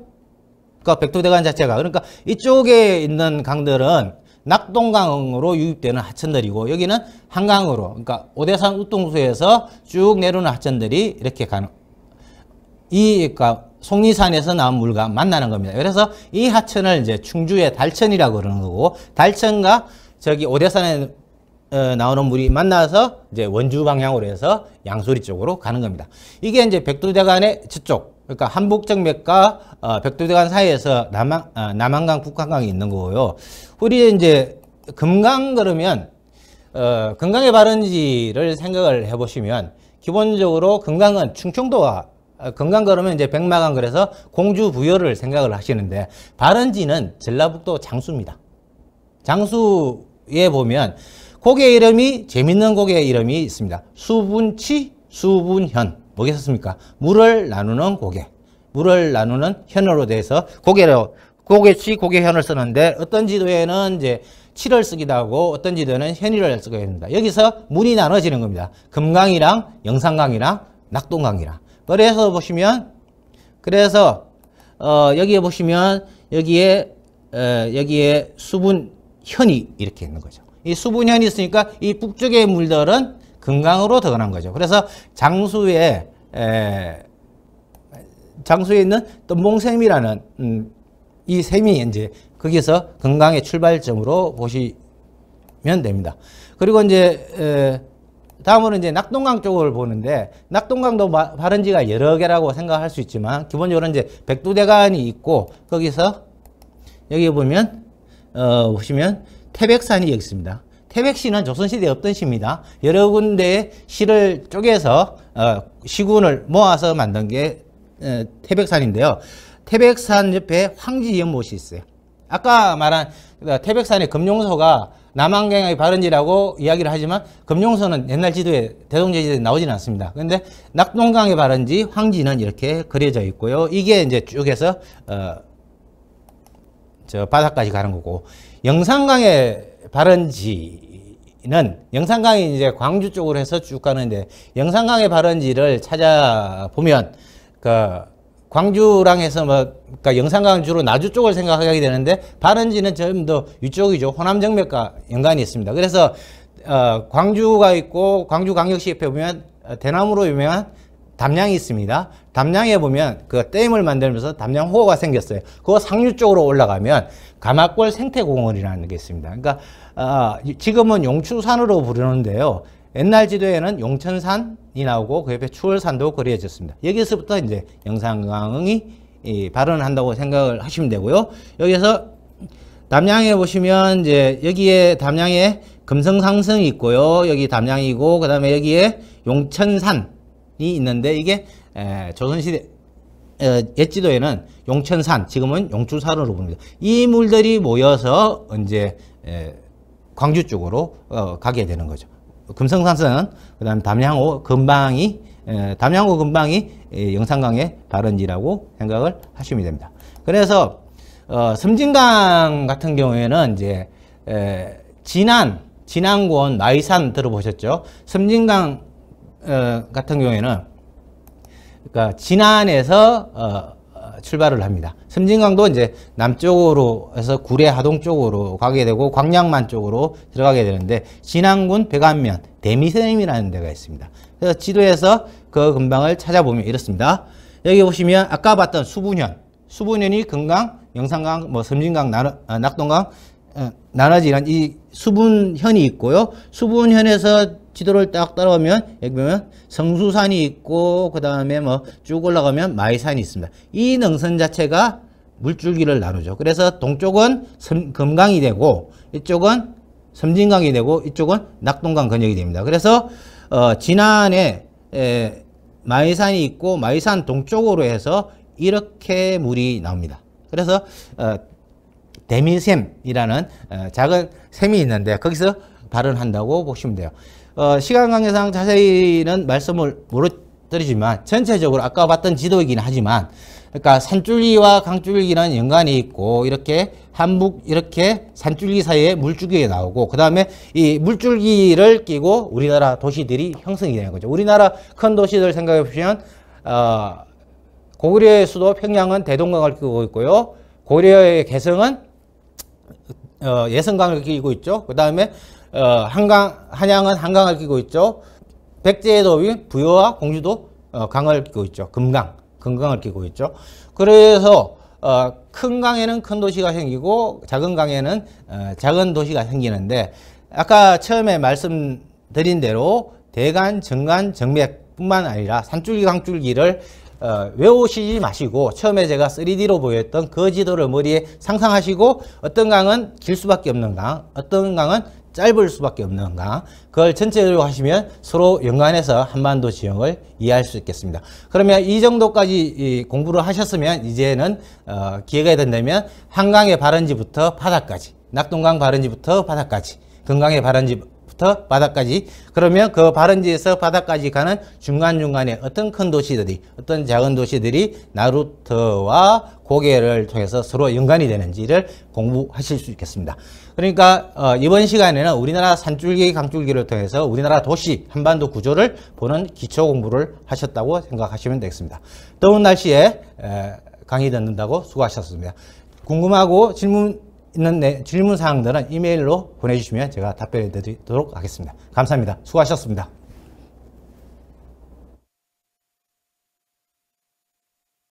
그러니까 백두대간 자체가 그러니까 이쪽에 있는 강들은 낙동강으로 유입되는 하천들이고 여기는 한강으로 그러니까 오대산 우동수에서 쭉 내려오는 하천들이 이렇게 가는 이 그러니까 속리산에서 나온 물과 만나는 겁니다. 그래서 이 하천을 이제 충주의 달천이라고 그러는 거고 달천과 저기 오대산에 어, 나오는 물이 만나서 이제 원주 방향으로 해서 양소리 쪽으로 가는 겁니다. 이게 이제 백두대간의 저쪽 그러니까 한북정맥과 어, 백두대간 사이에서 남한, 어, 남한강 북한강이 있는 거고요. 우리 이제 금강 그러면 어, 금강의 발원지를 생각을 해보시면 기본적으로 금강은 충청도와 어, 금강 그러면 이제 백마강 그래서 공주 부여를 생각을 하시는데 발원지는 전라북도 장수입니다. 장수에 보면 곡의 이름이 재밌는 곡의 이름이 있습니다. 수분치, 수분현. 뭐겠습니까? 물을 나누는 고개. 물을 나누는 현으로 돼서 고개로 고개치 고개현을 쓰는데 어떤 지도에는 이제 칠을 쓰기도 하고 어떤 지도에는 현이를 쓰게 됩니다. 여기서 물이 나눠지는 겁니다. 금강이랑 영산강이랑 낙동강이랑. 그래서 보시면 그래서 어 여기에 보시면 여기에 에, 여기에 수분 현이 이렇게 있는 거죠. 이 수분현이 있으니까 이 북쪽의 물들은 금강으로 들어가는 거죠. 그래서 장수에 에, 장수에 있는 뜸봉샘이라는 음, 이 샘이 이제 거기서 금강의 출발점으로 보시면 됩니다. 그리고 이제 에, 다음으로 이제 낙동강 쪽을 보는데 낙동강도 바른지가 여러 개라고 생각할 수 있지만 기본적으로 이제 백두대간이 있고 거기서 여기 보면 어 보시면 태백산이 여기 있습니다. 태백시는 조선시대에 없던 시입니다. 여러 군데 시를 쪼개서 어, 시군을 모아서 만든 게 어, 태백산인데요. 태백산 옆에 황지연못이 있어요. 아까 말한 어, 태백산의 금룡소가 남한강의 발원지라고 이야기를 하지만 금룡소는 옛날 지도에 대동제지에 나오지는 않습니다. 그런데 낙동강의 발원지 황지는 이렇게 그려져 있고요. 이게 이제 쭉 해서 어, 저 바다까지 가는 거고 영산강의 발원지는 영산강이 이제 광주 쪽으로 해서 쭉 가는데 영산강의 발원지를 찾아보면 그 광주랑 해서 뭐, 그러니까 영산강 주로 나주 쪽을 생각하게 되는데 발원지는 좀 더 위쪽이죠. 호남 정맥과 연관이 있습니다. 그래서 어, 광주가 있고 광주광역시 옆에 보면 대나무로 유명한 담양이 있습니다. 담양에 보면 그 댐을 만들면서 담양 호호가 생겼어요. 그거 상류 쪽으로 올라가면 가마골 생태공원이라는 게 있습니다. 그러니까 아, 지금은 용추산으로 부르는데요. 옛날 지도에는 용천산이 나오고 그 옆에 추월산도 그려졌습니다. 여기서부터 이제 영상강이발언한다고 생각을 하시면 되고요. 여기서 담양에 보시면 이제 여기에 담양에 금성상승이 있고요. 여기 담양이고 그다음에 여기에 용천산이 있는데 이게 조선시대 옛지도에는 용천산, 지금은 용추산으로 봅니다이 물들이 모여서 이제 광주 쪽으로 어, 가게 되는 거죠. 금성산성, 그 다음 담양호 금방이 담양호 근방이 영산강의 발원지라고 생각을 하시면 됩니다. 그래서, 어, 섬진강 같은 경우에는 이제, 에, 진안, 진안군, 나이산 들어보셨죠? 섬진강 어, 같은 경우에는 그러니까 진안에서 어, 어, 출발을 합니다. 섬진강도 이제 남쪽으로 해서 구례 하동 쪽으로 가게 되고 광양만 쪽으로 들어가게 되는데 진안군 백안면 대미섬이라는 데가 있습니다. 그래서 지도에서 그 근방을 찾아보면 이렇습니다. 여기 보시면 아까 봤던 수분현, 수분현이 금강, 영산강, 뭐 섬진강, 낙동강 어, 나눠지는 이 수분현이 있고요. 수분현에서 지도를 딱 따라오면 여기 보면 성수산이 있고 그 다음에 뭐 쭉 올라가면 마이산이 있습니다. 이 능선 자체가 물줄기를 나누죠. 그래서 동쪽은 섬, 금강이 되고 이쪽은 섬진강이 되고 이쪽은 낙동강 근역이 됩니다. 그래서 어, 지난해 에, 마이산이 있고 마이산 동쪽으로 해서 이렇게 물이 나옵니다. 그래서 어, 데미샘이라는 어, 작은 셈이 있는데 거기서 발언한다고 보시면 돼요. 어, 시간 관계상 자세히는 말씀을 모드리지만 전체적으로 아까 봤던 지도이긴 하지만 그러니까 산줄기와 강줄기는 연관이 있고 이렇게 한북 이렇게 산줄기 사이에 물줄기가 나오고 그 다음에 이 물줄기를 끼고 우리나라 도시들이 형성이 되는 거죠. 우리나라 큰 도시들 생각해 보시면 어, 고구려의 수도 평양은 대동강을 끼고 있고요. 고려의 개성은 어, 예성강을 끼고 있죠. 그 다음에 어, 한강 한양은 한강을 끼고 있죠. 백제의 도위 부여와 공주도 어, 강을 끼고 있죠. 금강, 금강을 끼고 있죠. 그래서 어, 큰 강에는 큰 도시가 생기고 작은 강에는 어, 작은 도시가 생기는데 아까 처음에 말씀드린 대로 대간, 정간, 정맥뿐만 아니라 산줄기, 강줄기를 어, 외우시지 마시고 처음에 제가 3D로 보였던 그 지도를 머리에 상상하시고 어떤 강은 길 수밖에 없는 강, 어떤 강은 짧을 수밖에 없는 강 그걸 전체적으로 하시면 서로 연관해서 한반도 지형을 이해할 수 있겠습니다. 그러면 이 정도까지 이 공부를 하셨으면 이제는 어, 기회가 된다면 한강의 발원지부터 바닥까지 낙동강 발원지부터 바닥까지 금강의 발원지 해안도부터 바다까지 그러면 그 발원지에서 바다까지 가는 중간중간에 어떤 큰 도시들이 어떤 작은 도시들이 나루트와 고개를 통해서 서로 연관이 되는지를 공부하실 수 있겠습니다. 그러니까 어, 이번 시간에는 우리나라 산줄기 강줄기를 통해서 우리나라 도시 한반도 구조를 보는 기초 공부를 하셨다고 생각하시면 되겠습니다. 더운 날씨에 에, 강의 듣는다고 수고하셨습니다. 궁금하고 질문 있는 질문 사항들은 이메일로 보내주시면 제가 답변해 드리도록 하겠습니다. 감사합니다. 수고하셨습니다.